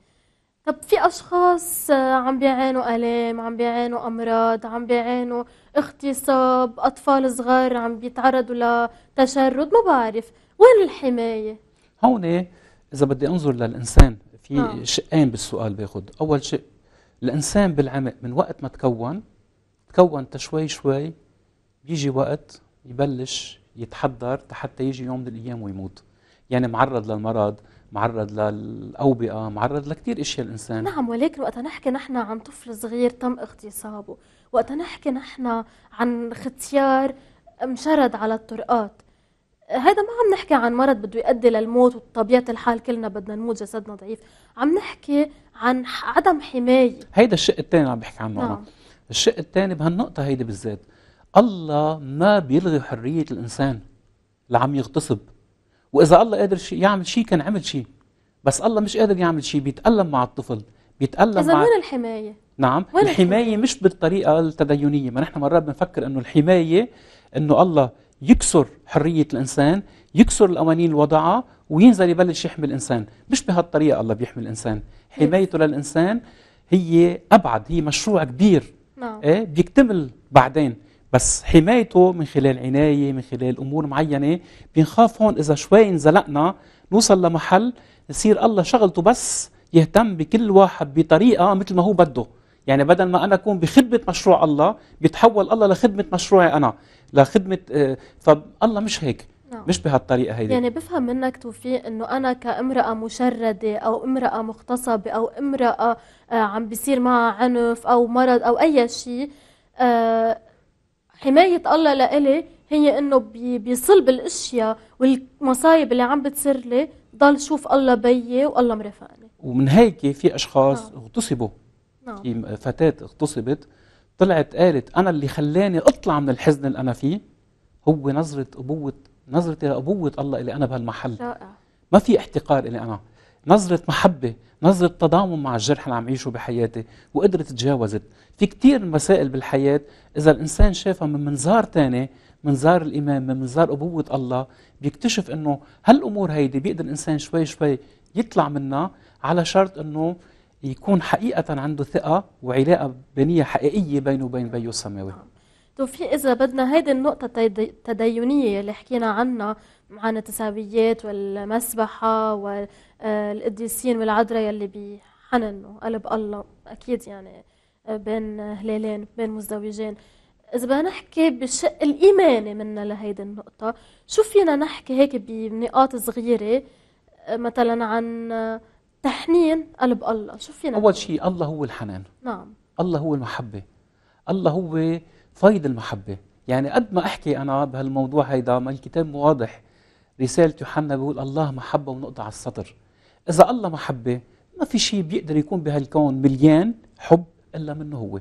طب في اشخاص آه، عم بيعانوا الام عم بيعانوا امراض عم بيعانوا اغتصاب اطفال صغار عم بيتعرضوا لتشرد ما بعرف وين الحمايه هون اذا بدي انظر للانسان في آه. شقين بالسؤال باخذ اول شيء الانسان بالعمق من وقت ما تكون تكون تشوي شوي بيجي وقت يبلش يتحضر حتى يجي يوم من الايام ويموت يعني معرض للمرض معرض للاوبئه معرض لكثير اشياء الانسان نعم ولكن وقت نحكي نحن عن طفل صغير تم اغتصابه وقت نحكي نحن عن ختيار مشرد على الطرقات هذا ما عم نحكي عن مرض بده يؤدي للموت وطبيعة الحال كلنا بدنا نموت جسدنا ضعيف عم نحكي عن عدم حماية هيدا الشق الثاني عم بحكي عنه نعم. أنا. الشق الثاني بهالنقطة هيدي بالذات الله ما بيلغي حرية الإنسان اللي عم يغتصب واذا الله قادر شي يعمل شيء كان عمل شيء بس الله مش قادر يعمل شيء بيتالم مع الطفل بيتالم اذا مع... وين الحمايه نعم وين الحمايه, الحماية مش بالطريقه التدينيه ما نحن مرات بنفكر انه الحمايه انه الله يكسر حريه الانسان يكسر القوانين الوضعه وينزل يبلش يحمي الانسان مش بهالطريقه الله بيحمي الانسان حمايته للانسان هي ابعد هي مشروع كبير نعم. ايه بيكتمل بعدين بس حمايته من خلال عناية من خلال أمور معينة بنخاف هون إذا شوي انزلقنا نوصل لمحل يصير الله شغلته بس يهتم بكل واحد بطريقة مثل ما هو بده يعني بدل ما أنا أكون بخدمة مشروع الله بيتحول الله لخدمة مشروعي أنا لخدمة فالله آه، مش هيك نعم. مش بهالطريقة هيدي يعني بفهم منك توفيق انه انا كامرأة مشردة او امرأة مغتصبة او امرأة آه، عم بيصير معها عنف او مرض او اي شيء آه، حماية الله لإلي هي انه بصلب الاشياء والمصايب اللي عم بتصير لي ضل شوف الله بيي والله مرافقني ومن هيك في اشخاص نعم. اغتصبوا نعم. فتاة اغتصبت طلعت قالت انا اللي خلاني اطلع من الحزن اللي انا فيه هو نظرة ابوة نظرتي لابوة الله اللي انا بهالمحل رائع ما في احتقار إلي انا نظرة محبة نظرة تضامن مع الجرح اللي عم يعيشه بحياتي وقدرت تجاوزت في كتير مسائل بالحياة إذا الإنسان شافها من منظار تاني منظار الإيمان من منظار أبوة الله بيكتشف أنه هالأمور هيدي بيقدر الإنسان شوي شوي يطلع منها على شرط أنه يكون حقيقة عنده ثقة وعلاقة بنية حقيقية بينه وبين بيو السماوي توفيق إذا بدنا هيدي النقطة التدينية اللي حكينا عنها معانا التسابيات والمسبحة والقديسين والعذراء يلي بحنن وقلب الله أكيد يعني بين هلالين بين مزدوجين إذا بدنا نحكي بالشق الإيماني منا لهيدي النقطة شو فينا نحكي هيك بنقاط صغيرة مثلا عن تحنين قلب الله شو فينا أول شيء الله هو الحنان نعم الله هو المحبة الله هو فيض المحبة يعني قد ما أحكي أنا بهالموضوع هيدا ما الكتاب واضح رسالة يوحنا بيقول الله محبة ونقطة على السطر إذا الله محبة ما في شيء بيقدر يكون بهالكون مليان حب إلا منه هو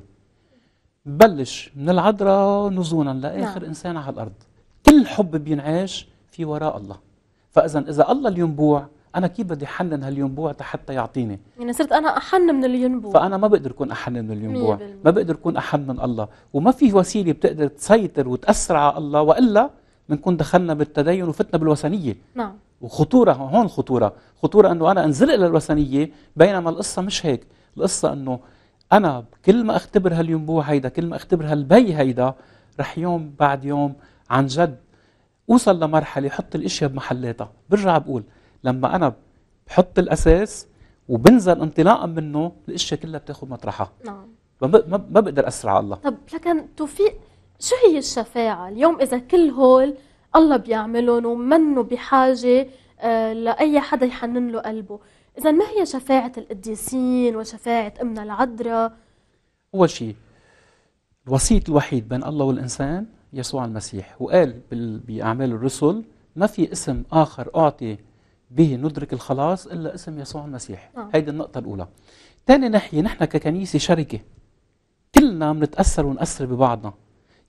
بلش من العذراء نزولا لآخر نعم. إنسان على الأرض كل حب بينعاش في وراء الله فإذا إذا الله الينبوع أنا كيف بدي أحنن هالينبوع حتى يعطيني يعني صرت أنا أحن من الينبوع فأنا ما بقدر أكون أحن من الينبوع ما بقدر أكون أحن من الله وما في وسيلة بتقدر تسيطر وتأثر على الله وإلا بنكون دخلنا بالتدين وفتنا بالوثنيه نعم وخطوره هون خطوره خطوره انه انا انزلق للوثنيه بينما القصه مش هيك القصه انه انا كل ما اختبر هالينبوع هيدا كل ما اختبر هالبي هيدا رح يوم بعد يوم عن جد اوصل لمرحله حط الاشياء بمحلاتها برجع بقول لما انا بحط الاساس وبنزل انطلاقا منه الاشياء كلها بتاخذ مطرحها نعم ما بقدر اسرع الله طب لكن توفيق شو هي الشفاعة اليوم إذا كل هول الله بيعملهم ومنه بحاجة آه، لأي حدا يحنن له قلبه إذا ما هي شفاعة القديسين وشفاعة أمنا العذراء أول شيء الوسيط الوحيد بين الله والإنسان يسوع المسيح وقال بأعمال الرسل ما في اسم آخر أعطي به ندرك الخلاص إلا اسم يسوع المسيح آه. هيدي النقطة الأولى ثاني ناحية نحن ككنيسة شركة كلنا بنتأثر ونأثر ببعضنا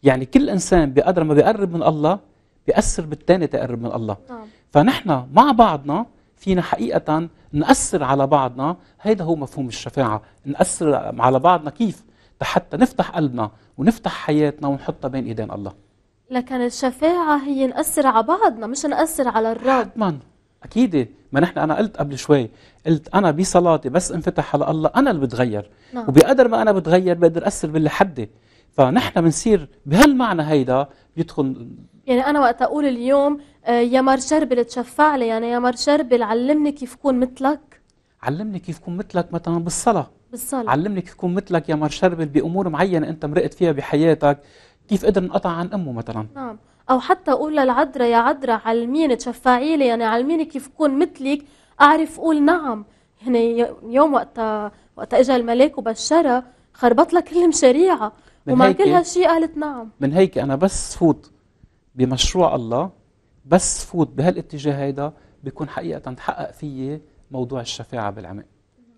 يعني كل إنسان بقدر ما بيقرب من الله بيأثر بالتاني تقرب من الله نعم. فنحن مع بعضنا فينا حقيقة نأثر على بعضنا هيدا هو مفهوم الشفاعة نأثر على بعضنا كيف حتى نفتح قلبنا ونفتح حياتنا ونحطها بين إيدين الله لكن الشفاعة هي نأثر على بعضنا مش نأثر على الرب حتما أكيد ما نحن أنا قلت قبل شوي قلت أنا بصلاتي بس انفتح على الله أنا اللي بتغير نعم. وبقدر ما أنا بتغير بقدر أثر باللي حدي فنحن بنصير بهالمعنى هيدا بيدخل يعني انا وقت اقول اليوم آه، يا مار شربل تشفع لي يعني يا مار شربل علمني كيف كون مثلك علمني كيف كون مثلك مثلا بالصلاه بالصلاه علمني كيف كون مثلك يا مار شربل بامور معينه انت مرقت فيها بحياتك كيف قدر انقطع عن امه مثلا نعم او حتى اقول للعذراء يا عذراء علميني تشفعي لي يعني علميني كيف كون مثلك اعرف اقول نعم هنا يوم وقت وقت اجى الملاك وبشرها خربط لها كل مشاريعها ومع كل هالشيء قالت نعم من هيك أنا بس فوت بمشروع الله بس فوت بهالاتجاه هيدا بيكون حقيقة تحقق فيي موضوع الشفاعة بالعمق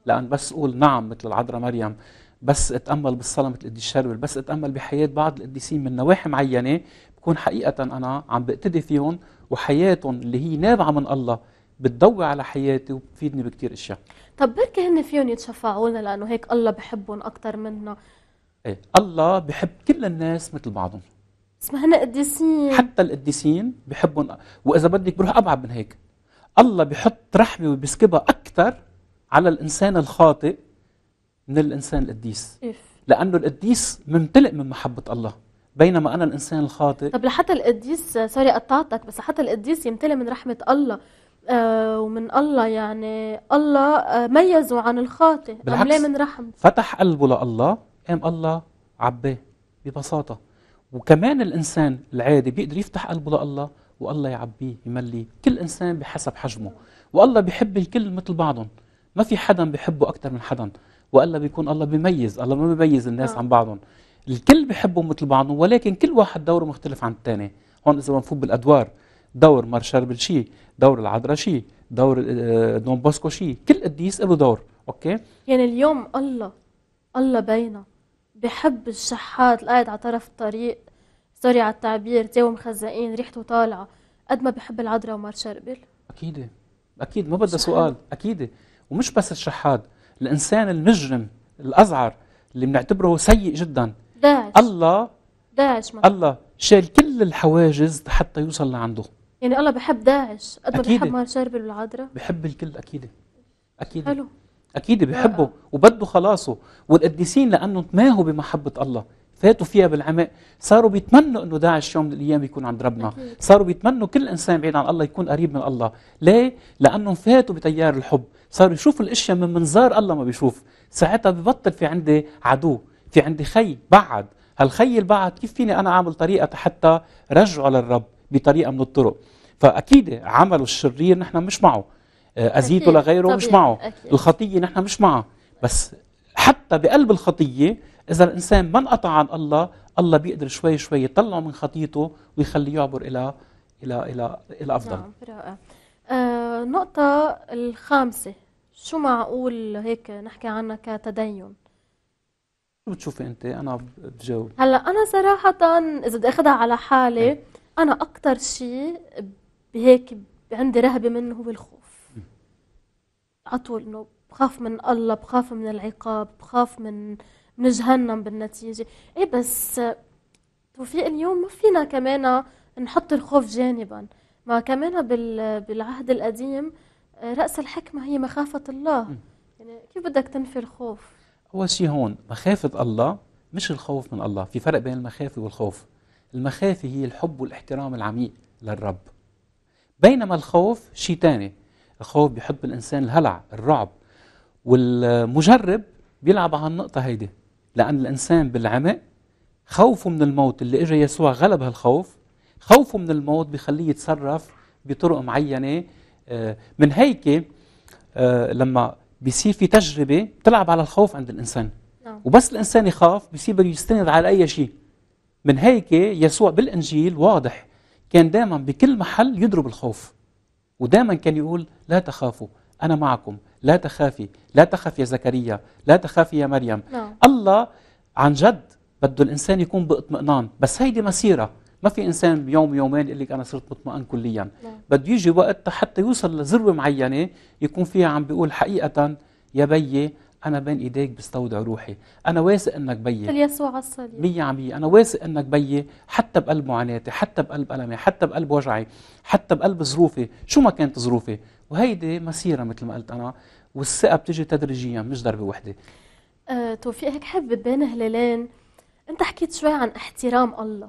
لأن بس أقول نعم مثل العذراء مريم بس أتأمل بالصلاة مثل قديس شربل بس أتأمل بحياة بعض القديسين من نواحي معينة بكون حقيقة أنا عم بقتدي فيهم وحياتهم اللي هي نابعة من الله بتضوي على حياتي وبتفيدني بكثير اشياء طب بركي هن فيهم يتشفعوا لنا لانه هيك الله بحبهم اكثر منا ايه الله بحب كل الناس مثل بعضهم اسمها هن قديسين حتى القديسين بحبهم واذا بدك بروح ابعد من هيك الله بحط رحمه وبيسكبها اكثر على الانسان الخاطئ من الانسان القديس لانه القديس ممتلئ من محبه الله بينما انا الانسان الخاطئ طب لحتى القديس سوري قطعتك بس حتى القديس يمتلئ من رحمه الله آه ومن الله يعني الله آه ميزه عن الخاطئ بالعكس من رحمته فتح قلبه لله قام الله عباه ببساطة وكمان الإنسان العادي بيقدر يفتح قلبه لله والله يعبيه يملي كل إنسان بحسب حجمه والله بيحب الكل مثل بعضهم ما في حدا بيحبه أكثر من حدا والا بيكون الله بيميز الله ما بيميز الناس آه. عن بعضهم الكل بيحبه مثل بعضهم ولكن كل واحد دوره مختلف عن الثاني هون اذا بنفوت بالادوار دور مارشال بلشي دور العذراء شي دور آه، دون بوسكو شي كل قديس له دور اوكي يعني اليوم الله الله بينا بحب الشحات القاعد على طرف الطريق سوري على التعبير تاو مخزقين ريحته طالعه قد ما بحب العذراء ومار شربل اكيد اكيد ما بدها سؤال اكيد ومش بس الشحات الانسان المجرم الازعر اللي بنعتبره سيء جدا داعش الله داعش مثلا الله شال كل الحواجز حتى يوصل لعنده يعني الله بحب داعش قد ما بحب مار شربل والعذراء بحب الكل اكيد اكيد حلو أكيد بيحبه وبده خلاصه والقديسين لأنه تماهوا بمحبة الله فاتوا فيها بالعمق صاروا بيتمنوا انه داعش يوم من الايام يكون عند ربنا صاروا بيتمنوا كل انسان بعيد عن الله يكون قريب من الله ليه لانهم فاتوا بتيار الحب صاروا يشوفوا الاشياء من منظار الله ما بيشوف ساعتها ببطل في عندي عدو في عندي خي بعد هالخي البعد كيف فيني انا اعمل طريقه حتى رجعه للرب بطريقه من الطرق فاكيد عمله الشرير نحن مش معه اذيته لغيره مش معه أكيد. الخطيه نحن مش معها بس حتى بقلب الخطيه اذا الانسان ما انقطع عن الله الله بيقدر شوي شوي يطلعه من خطيته ويخليه يعبر الى الى الى الى افضل نعم رائع آه النقطه الخامسه شو معقول هيك نحكي عنها كتدين شو بتشوفي انت انا بجاوب هلا انا صراحه اذا بدي اخذها على حالي إيه. انا اكثر شيء هيك عندي رهبه منه هو الخوف اطول انه بخاف من الله بخاف من العقاب بخاف من من جهنم بالنتيجه ايه بس توفيق اليوم ما فينا كمان نحط الخوف جانبا ما كمان بالعهد القديم آه، راس الحكمه هي مخافه الله يعني كيف بدك تنفي الخوف اول شيء هون مخافه الله مش الخوف من الله في فرق بين المخافه والخوف المخافه هي الحب والاحترام العميق للرب بينما الخوف شيء ثاني الخوف بيحط بالانسان الهلع الرعب والمجرب بيلعب على النقطة هيدي لأن الإنسان بالعمق خوفه من الموت اللي إجا يسوع غلب هالخوف خوفه من الموت بخليه يتصرف بطرق معينة آه، من هيك آه، لما بيصير في تجربة بتلعب على الخوف عند الإنسان نعم. وبس الإنسان يخاف بيصير بده يستند على أي شيء من هيك يسوع بالإنجيل واضح كان دائما بكل محل يضرب الخوف ودائما كان يقول لا تخافوا أنا معكم لا تخافي لا تخافي يا زكريا لا تخافي يا مريم نعم. الله عن جد بده الإنسان يكون باطمئنان بس هيدي مسيرة ما في إنسان بيوم يومين يقول لك أنا صرت مطمئن كليا نعم. بده يجي وقت حتى يوصل لذروة معينة يكون فيها عم بيقول حقيقة يا بيي أنا بين إيديك بستودع روحي أنا واثق إنك بيي يسوع على الصليب مية عمية أنا واثق إنك بيي حتى بقلب معاناتي حتى بقلب ألمي حتى بقلب وجعي حتى بقلب ظروفي شو ما كانت ظروفي وهيدي مسيرة مثل ما قلت أنا والثقة بتجي تدريجيا مش ضربة وحدة أه توفيق هيك حابب بين هلالين أنت حكيت شوي عن احترام الله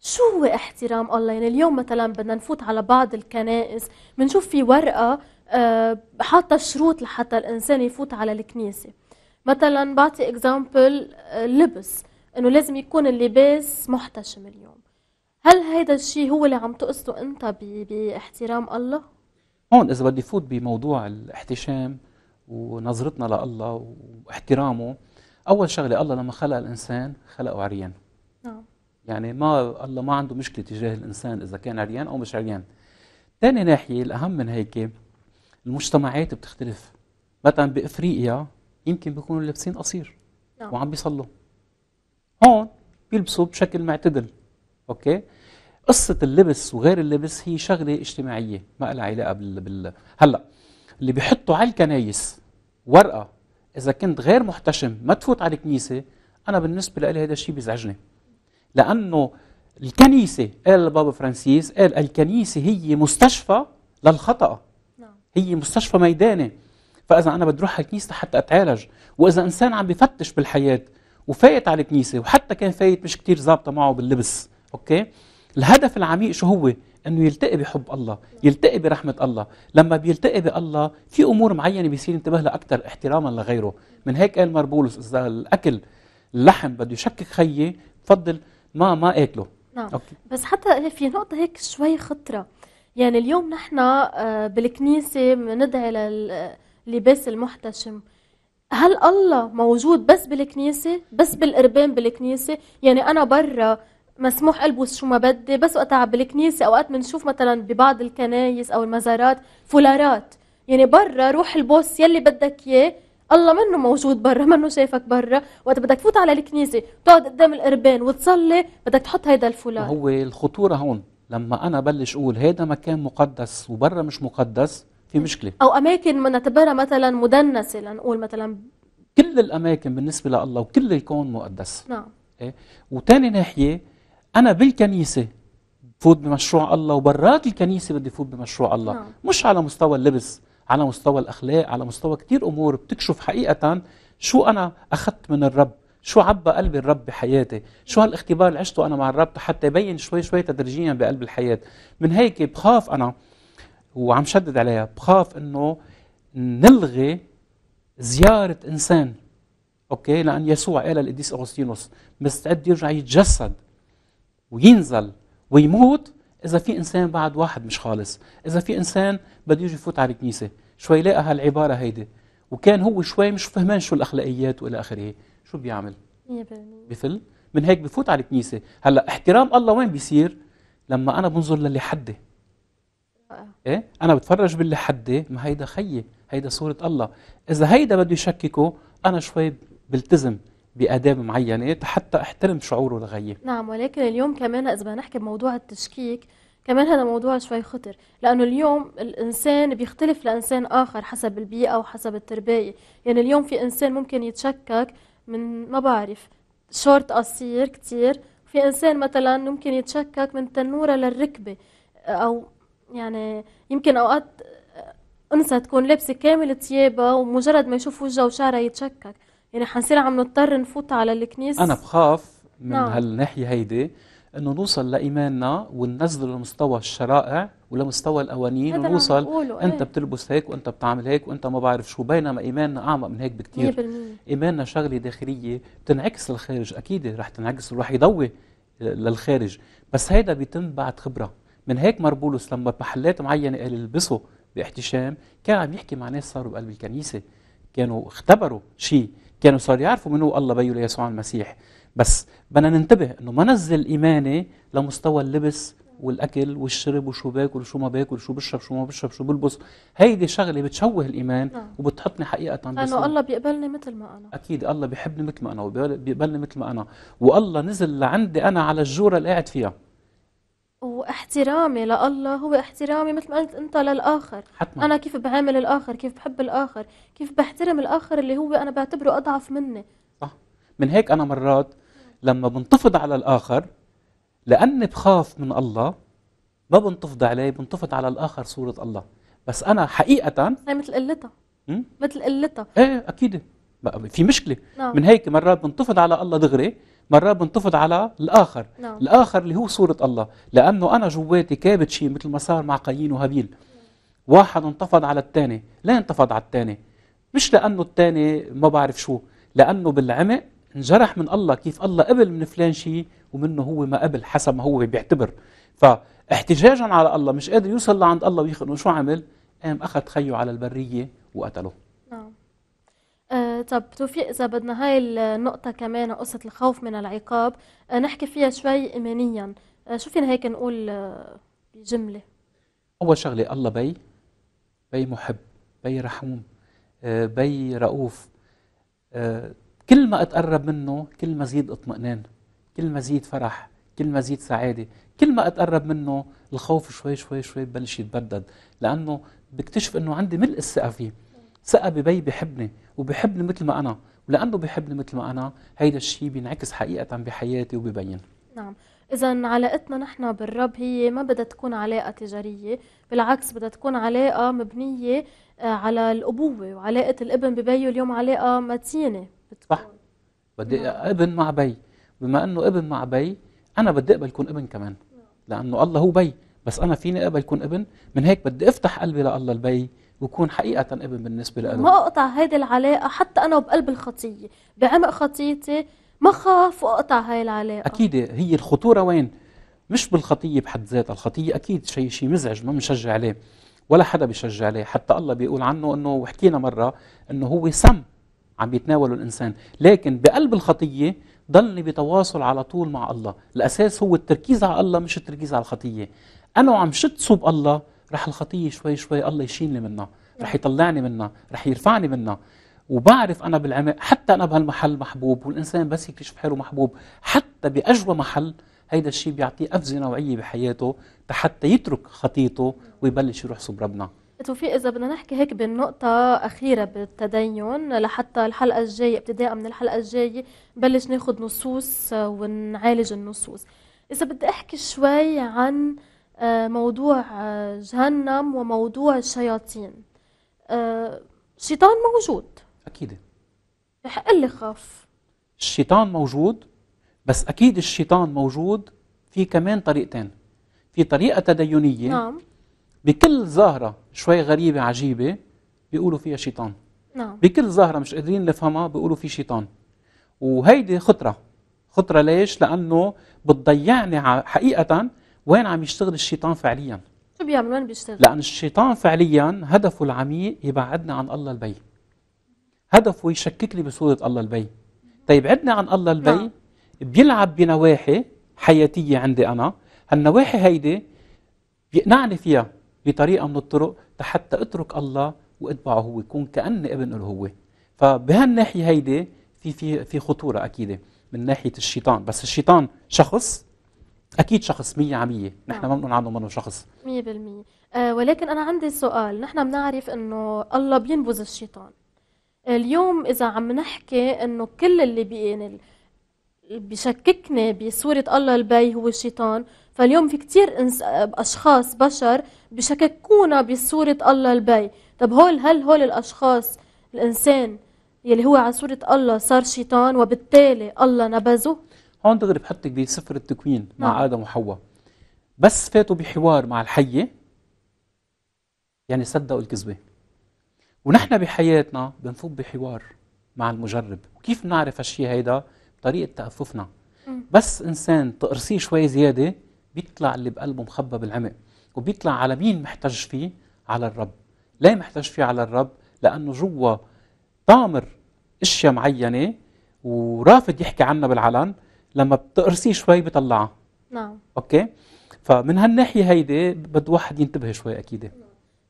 شو هو احترام الله يعني اليوم مثلا بدنا نفوت على بعض الكنائس بنشوف في ورقه آه، حاطه شروط لحتى الانسان يفوت على الكنيسه مثلا بعطي اكزامبل اللبس آه، انه لازم يكون اللباس محتشم اليوم هل هذا الشيء هو اللي عم تقصده انت باحترام الله هون اذا بدي فوت بموضوع الاحتشام ونظرتنا لله واحترامه اول شغله الله لما خلق الانسان خلقه عريان نعم يعني ما الله ما عنده مشكله تجاه الانسان اذا كان عريان او مش عريان ثاني ناحيه الاهم من هيك المجتمعات بتختلف مثلا بافريقيا يمكن بيكونوا لابسين قصير نعم. وعم بيصلوا هون بيلبسوا بشكل معتدل اوكي قصه اللبس وغير اللبس هي شغله اجتماعيه ما لها علاقه بال, بال... هلا اللي بيحطوا على الكنايس ورقه اذا كنت غير محتشم ما تفوت على الكنيسه انا بالنسبه لي هذا الشيء بيزعجني لانه الكنيسه قال البابا فرانسيس قال الكنيسه هي مستشفى للخطأ هي مستشفى ميداني فاذا انا بدي اروح على الكنيسه حتى اتعالج واذا انسان عم بفتش بالحياه وفايت على الكنيسه وحتى كان فايت مش كتير ظابطه معه باللبس اوكي الهدف العميق شو هو انه يلتقي بحب الله يلتقي برحمه الله لما بيلتقي بالله في امور معينه بيصير ينتبه لها اكثر احتراما لغيره من هيك قال مربولوس اذا الاكل اللحم بده يشكك خيي بفضل ما ما اكله نعم أوكي. بس حتى في نقطة هيك شوي خطرة يعني اليوم نحن آه، بالكنيسة بندعي للباس المحتشم هل الله موجود بس بالكنيسة بس بالقربان بالكنيسة يعني أنا برا مسموح البس شو ما بدي بس وقت بالكنيسة اوقات بنشوف مثلا ببعض الكنايس او المزارات فولارات يعني برا روح البوس يلي بدك اياه الله منه موجود برا منه شايفك برا وقت بدك تفوت على الكنيسة تقعد قدام القربان وتصلي بدك تحط هيدا الفولار هو الخطورة هون لما انا بلش اقول هذا مكان مقدس وبرا مش مقدس في مشكله او اماكن نعتبرها مثلا مدنسه لنقول مثلا كل الاماكن بالنسبه لله وكل الكون مقدس نعم ايه وثاني ناحيه انا بالكنيسه بفوت بمشروع الله وبرات الكنيسه بدي فوت بمشروع الله نعم. مش على مستوى اللبس على مستوى الاخلاق على مستوى كثير امور بتكشف حقيقه شو انا اخذت من الرب شو عبى قلبي الرب بحياتي شو هالاختبار اللي عشته أنا مع الرب حتى يبين شوي شوي تدريجيا بقلب الحياة من هيك بخاف أنا وعم شدد عليها بخاف أنه نلغي زيارة إنسان أوكي لأن يسوع قال القديس أغسطينوس مستعد يرجع يتجسد وينزل ويموت إذا في إنسان بعد واحد مش خالص إذا في إنسان بده يجي يفوت على الكنيسة شوي لاقى هالعبارة هيدي وكان هو شوي مش فهمان شو الأخلاقيات وإلى آخره شو بيعمل؟ 100% بفل من هيك بفوت على الكنيسة هلا احترام الله وين بيصير لما أنا بنظر للي حدي إيه؟ أنا بتفرج باللي حدي ما هيدا خيي هيدا صورة الله إذا هيدا بده يشككه أنا شوي بلتزم بآداب معينة حتى احترم شعوره لغيي نعم ولكن اليوم كمان إذا بدنا نحكي بموضوع التشكيك كمان هذا موضوع شوي خطر لأنه اليوم الإنسان بيختلف لإنسان آخر حسب البيئة وحسب التربية يعني اليوم في إنسان ممكن يتشكك من ما بعرف شورت قصير كتير في انسان مثلا ممكن يتشكك من تنوره للركبه او يعني يمكن اوقات انثى تكون لابسه كامل ثيابها ومجرد ما يشوف وجهها وشعرها يتشكك يعني حنصير عم نضطر نفوت على الكنيسه انا بخاف من نعم. هالناحيه هيدي انه نوصل لايماننا وننزله لمستوى الشرائع ولمستوى القوانين ونوصل انت ايه؟ بتلبس هيك وانت بتعمل هيك وانت ما بعرف شو بينما ايماننا اعمق من هيك بكثير ايماننا شغله داخليه بتنعكس للخارج اكيد رح تنعكس ورح يضوي للخارج بس هيدا بيتم بعد خبره من هيك مربولوس لما بمحلات معينه قال البسوا باحتشام كان عم يحكي مع ناس صاروا بقلب الكنيسه كانوا اختبروا شيء كانوا صاروا يعرفوا من هو الله بيو ليسوع المسيح بس بدنا ننتبه انه ما نزل ايماني لمستوى اللبس والاكل والشرب وشو باكل وشو ما باكل وشو بشرب شو ما بشرب شو بلبس هيدي شغله بتشوه الايمان نعم. وبتحطني حقيقه بس لانه الله بيقبلني مثل ما انا اكيد الله بيحبني مثل ما انا وبيقبلني مثل ما انا والله نزل لعندي انا على الجوره اللي قاعد فيها واحترامي لله هو احترامي مثل ما قلت انت للاخر حتما. انا كيف بعامل الاخر كيف بحب الاخر كيف بحترم الاخر اللي هو انا بعتبره اضعف مني صح من هيك انا مرات لما بنتفض على الآخر لأني بخاف من الله ما بنتفض عليه بنتفض على الآخر صورة الله بس أنا حقيقة هي مثل قلتها مثل قلتها ايه أكيد في مشكلة نعم. من هيك مرات بنتفض على الله دغري مرات بنتفض على الآخر نعم. الآخر اللي هو صورة الله لأنه أنا جواتي كابت شيء مثل ما صار مع قايين وهابيل واحد انتفض على الثاني لا انتفض على الثاني مش لأنه الثاني ما بعرف شو لأنه بالعمق انجرح من الله كيف الله قبل من فلان شيء ومنه هو ما قبل حسب ما هو بيعتبر فاحتجاجا على الله مش قادر يوصل لعند الله ويخنقه شو عمل؟ قام اخذ خيه على البريه وقتله نعم آه طب توفيق اذا بدنا هاي النقطه كمان قصه الخوف من العقاب آه نحكي فيها شوي ايمانيا آه شو فينا هيك نقول آه، بجمله اول شغله الله بي بي محب بي رحوم آه، بي رؤوف آه كل ما اتقرب منه كل ما زيد اطمئنان كل ما زيد فرح كل ما زيد سعاده كل ما اتقرب منه الخوف شوي شوي شوي ببلش يتبدد لانه بكتشف انه عندي ملء الثقه فيه ثقه ببي بحبني وبحبني مثل ما انا ولانه بحبني مثل ما انا هيدا الشيء بينعكس حقيقه بحياتي وببين نعم إذا علاقتنا نحن بالرب هي ما بدها تكون علاقة تجارية بالعكس بدها تكون علاقة مبنية آه، على الأبوة وعلاقة الابن ببيه اليوم علاقة متينة صح بدي نعم. ابن مع بي بما انه ابن مع بي انا بدي اقبل يكون ابن كمان نعم. لانه الله هو بي بس انا فيني اقبل يكون ابن من هيك بدي افتح قلبي لله البي ويكون حقيقة ابن بالنسبة له ما اقطع هيدي العلاقة حتى انا وبقلب الخطية بعمق خطيتي ما خاف واقطع هاي العلاقة اكيد هي الخطورة وين مش بالخطية بحد ذاتها الخطية اكيد شيء شيء مزعج ما بنشجع عليه ولا حدا بيشجع عليه حتى الله بيقول عنه انه وحكينا مرة انه هو سم عم بيتناوله الإنسان لكن بقلب الخطية ضلني بتواصل على طول مع الله الأساس هو التركيز على الله مش التركيز على الخطية أنا شد صوب الله رح الخطية شوي شوي الله يشيلني منها رح يطلعني منها رح يرفعني منها وبعرف انا بالعمق حتى انا بهالمحل محبوب والانسان بس يكتشف حاله محبوب حتى باجوى محل هيدا الشيء بيعطيه قفزه نوعيه بحياته حتى يترك خطيته ويبلش يروح صوب ربنا توفيق إذا بدنا نحكي هيك بالنقطة أخيرة بالتدين لحتى الحلقة الجاية ابتداء من الحلقة الجاية بلش ناخذ نصوص ونعالج النصوص إذا بدي أحكي شوي عن آه، موضوع آه، جهنم وموضوع الشياطين آه، الشيطان موجود أكيد بحق لي خاف الشيطان موجود بس أكيد الشيطان موجود في كمان طريقتين في طريقة تدينية نعم بكل ظاهرة شوي غريبة عجيبة بيقولوا فيها شيطان نعم بكل ظاهرة مش قادرين نفهمها بيقولوا في شيطان وهيدي خطرة خطرة ليش؟ لأنه بتضيعني حقيقة وين عم يشتغل الشيطان فعليا شو بيعمل وين بيشتغل؟ لأن الشيطان فعليا هدفه العميق يبعدنا عن الله البي هدفه يشكك لي بصورة الله البي تيبعدني عن الله البي نعم. بيلعب بنواحي حياتية عندي أنا هالنواحي هيدي بيقنعني فيها بطريقه من الطرق حتى اترك الله واتبعه هو كون كان ابن له هو فبهالناحيه هيدي في في في خطوره أكيدة من ناحيه الشيطان بس الشيطان شخص اكيد شخص 100% نعم. نحن ما بنقول عنه منه شخص 100% أه ولكن انا عندي سؤال نحن بنعرف انه الله بينبذ الشيطان اليوم اذا عم نحكي انه كل اللي بيشككني بشككني بصوره الله البي هو الشيطان فاليوم في كثير اشخاص بشر بشككونا بصوره الله البي طب هول هل هول الاشخاص الانسان يلي هو على صوره الله صار شيطان وبالتالي الله نبذه هون دغري بحطك بسفر التكوين مع نعم. ادم وحواء بس فاتوا بحوار مع الحيه يعني صدقوا الكذبه ونحن بحياتنا بنفوت بحوار مع المجرب وكيف بنعرف هالشيء هيدا بطريقه تأففنا بس انسان تقرصيه شوي زياده بيطلع اللي بقلبه مخبى بالعمق وبيطلع على مين محتاج فيه على الرب ليه محتاج فيه على الرب لانه جوا طامر اشياء معينه ورافض يحكي عنها بالعلن لما بتقرصيه شوي بيطلعها نعم اوكي فمن هالناحيه هيدي بده واحد ينتبه شوي اكيد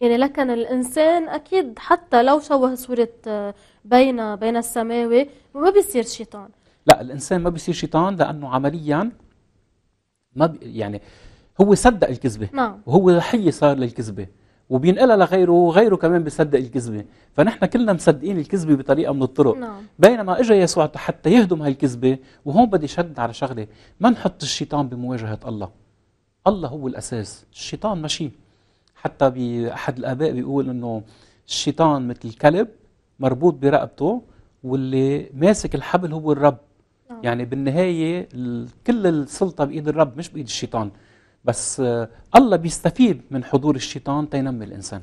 يعني لكن الانسان اكيد حتى لو شوه صوره آه، بين بين السماوي ما بيصير شيطان لا الانسان ما بيصير شيطان لانه عمليا ما بي يعني هو صدق الكذبه نعم. وهو ضحيه صار للكذبه وبينقلها لغيره وغيره كمان بيصدق الكذبه فنحن كلنا مصدقين الكذبه بطريقه من الطرق نعم. بينما اجى يسوع حتى يهدم هالكذبه وهون بدي شد على شغله ما نحط الشيطان بمواجهه الله الله هو الاساس الشيطان ماشي حتى باحد الاباء بيقول انه الشيطان مثل الكلب مربوط برقبته واللي ماسك الحبل هو الرب نعم. يعني بالنهاية كل السلطة بإيد الرب مش بإيد الشيطان بس آه، الله بيستفيد من حضور الشيطان تينمي الإنسان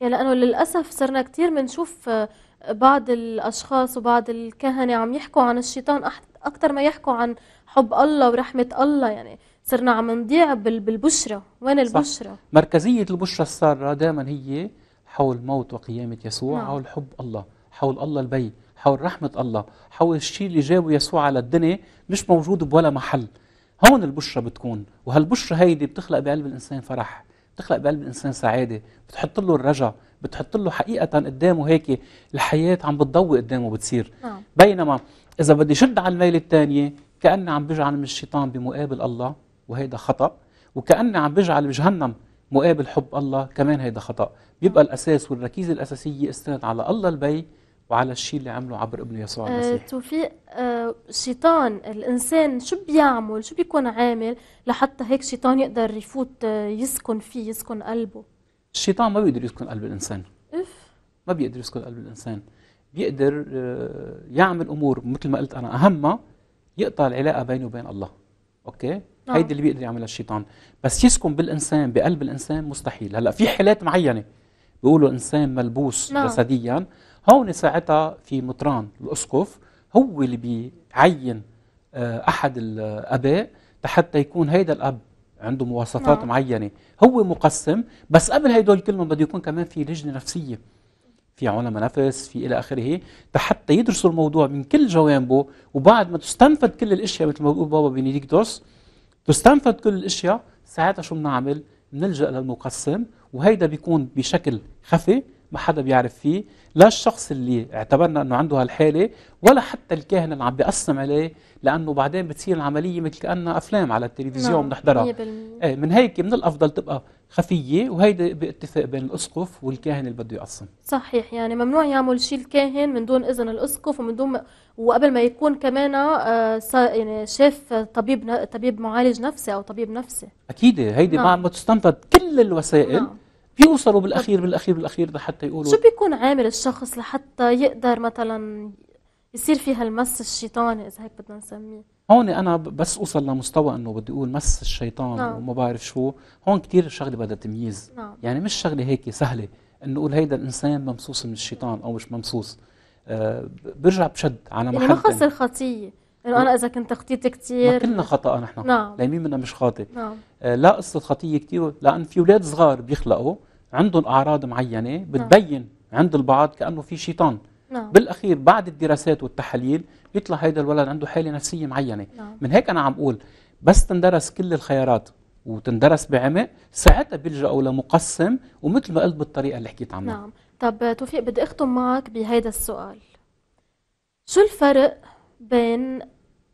يعني لأنه للأسف صرنا كتير بنشوف آه، بعض الأشخاص وبعض الكهنة عم يحكوا عن الشيطان أكثر ما يحكوا عن حب الله ورحمة الله يعني صرنا عم نضيع بالبشرة وين البشرة صح. مركزية البشرة السارة دائما هي حول موت وقيامة يسوع نعم. حول حب الله حول الله البي حول رحمة الله حول الشيء اللي جابه يسوع على الدنيا مش موجود بولا محل هون البشرة بتكون وهالبشرة هيدي بتخلق بقلب الإنسان فرح بتخلق بقلب الإنسان سعادة بتحط له الرجا بتحط له حقيقة قدامه هيك الحياة عم بتضوي قدامه بتصير آه. نعم. بينما إذا بدي شد على الميلة الثانية كأني عم بجعل الشيطان بمقابل الله وهيدا خطأ وكأني عم بجعل بجهنم مقابل حب الله كمان هيدا خطأ بيبقى الأساس والركيزة الأساسية استند على الله البي وعلى الشيء اللي عمله عبر ابنه يسوع آه، المسيح توفيق آه، شيطان الانسان شو بيعمل شو بيكون عامل لحتى هيك شيطان يقدر يفوت آه، يسكن فيه يسكن قلبه الشيطان ما بيقدر يسكن قلب الانسان اف ما بيقدر يسكن قلب الانسان بيقدر يعمل امور مثل ما قلت انا اهمها يقطع العلاقه بينه وبين الله اوكي نعم. هيدي اللي بيقدر يعملها الشيطان بس يسكن بالانسان بقلب الانسان مستحيل هلا في حالات معينه بيقولوا انسان ملبوس نعم. جسديا هون ساعتها في مطران الاسقف هو اللي بيعين آه، احد الاباء حتى يكون هيدا الاب عنده مواصفات نعم. معينه هو مقسم بس قبل هدول كلهم بده يكون كمان في لجنه نفسيه في علماء نفس في الى اخره حتى يدرسوا الموضوع من كل جوانبه وبعد ما تستنفذ كل الاشياء مثل ما بيقول بابا بينيديكتوس تستنفد كل الاشياء ساعتها شو بنعمل بنلجا للمقسم وهيدا بيكون بشكل خفي ما حدا بيعرف فيه لا الشخص اللي اعتبرنا انه عنده هالحاله ولا حتى الكاهن اللي عم بيقسم عليه لانه بعدين بتصير العمليه مثل كانها افلام على التلفزيون نعم، بنحضرها ايه من هيك من الافضل تبقى خفيه وهيدي باتفاق بين الاسقف والكاهن اللي بده يقسم صحيح يعني ممنوع يعمل شيء الكاهن من دون اذن الاسقف ومن دون وقبل ما يكون كمان آه، يعني شاف طبيب طبيب معالج نفسي او طبيب نفسي اكيد هيدي نعم. ما تستنبط كل الوسائل نعم. بيوصلوا بالاخير بالاخير بالاخير لحتى يقولوا شو بيكون عامل الشخص لحتى يقدر مثلا يصير في هالمس الشيطاني اذا هيك بدنا نسميه هون انا بس اوصل لمستوى انه بدي اقول مس الشيطان نعم. وما بعرف شو هون كثير شغله بدها تمييز نعم. يعني مش شغله هيك سهله انه اقول هيدا الانسان ممسوس من الشيطان او مش ممسوس آه برجع بشد على محل يعني ما خص الخطيه انه انا اذا كنت خطيت كثير ما كلنا خطا نحن نعم لمين منا مش خاطئ نعم آه لا قصه خطيه كثير لان في اولاد صغار بيخلقوا عندهم اعراض معينه نعم. بتبين عند البعض كانه في شيطان نعم. بالاخير بعد الدراسات والتحاليل بيطلع هيدا الولد عنده حاله نفسيه معينه نعم. من هيك انا عم اقول بس تندرس كل الخيارات وتندرس بعمق ساعتها بيلجأوا لمقسم ومثل ما قلت بالطريقه اللي حكيت عنها نعم طب توفيق بدي اختم معك بهيدا السؤال شو الفرق بين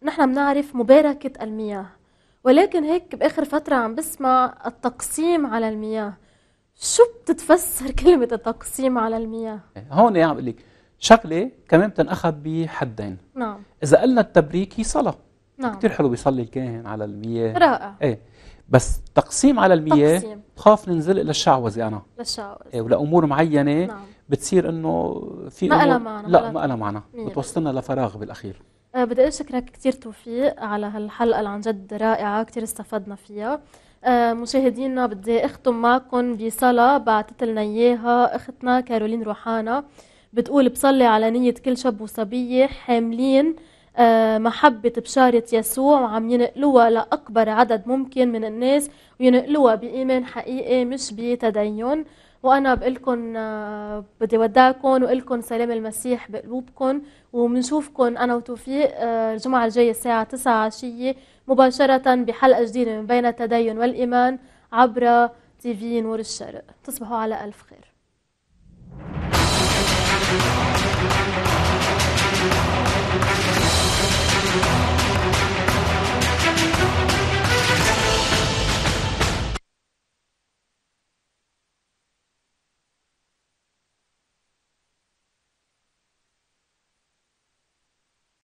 نحن بنعرف مباركه المياه ولكن هيك باخر فتره عم بسمع التقسيم على المياه شو بتتفسر كلمة التقسيم على المياه؟ هون عم بقول لك شغلة كمان بتنأخذ بحدين نعم إذا قلنا التبريك هي صلاة نعم كثير حلو بيصلي الكاهن على المياه رائع ايه بس تقسيم على المياه تقسيم. بخاف ننزل الى الشعوذه انا للشعوذه ايه ولامور معينه نعم. بتصير انه في ما لها معنى لا ما لها معنى بتوصلنا لفراغ بالاخير أه، بدي اشكرك كثير توفيق على هالحلقه اللي عن جد رائعه كثير استفدنا فيها آه، مشاهدينا بدي اختم معكم بصلاة بعثت لنا اياها اختنا كارولين روحانا بتقول بصلي على نية كل شاب وصبية حاملين آه، محبة بشارة يسوع وعم ينقلوها لأكبر عدد ممكن من الناس وينقلوها بإيمان حقيقي مش بتدين وأنا بقلكن آه، بدي وقول لكم سلام المسيح بقلوبكم وبنشوفكم أنا وتوفيق آه، الجمعة الجاية الساعة 9 عشية مباشرة بحلقة جديدة من بين التدين والإيمان عبر تيفي نور الشرق تصبحوا على ألف خير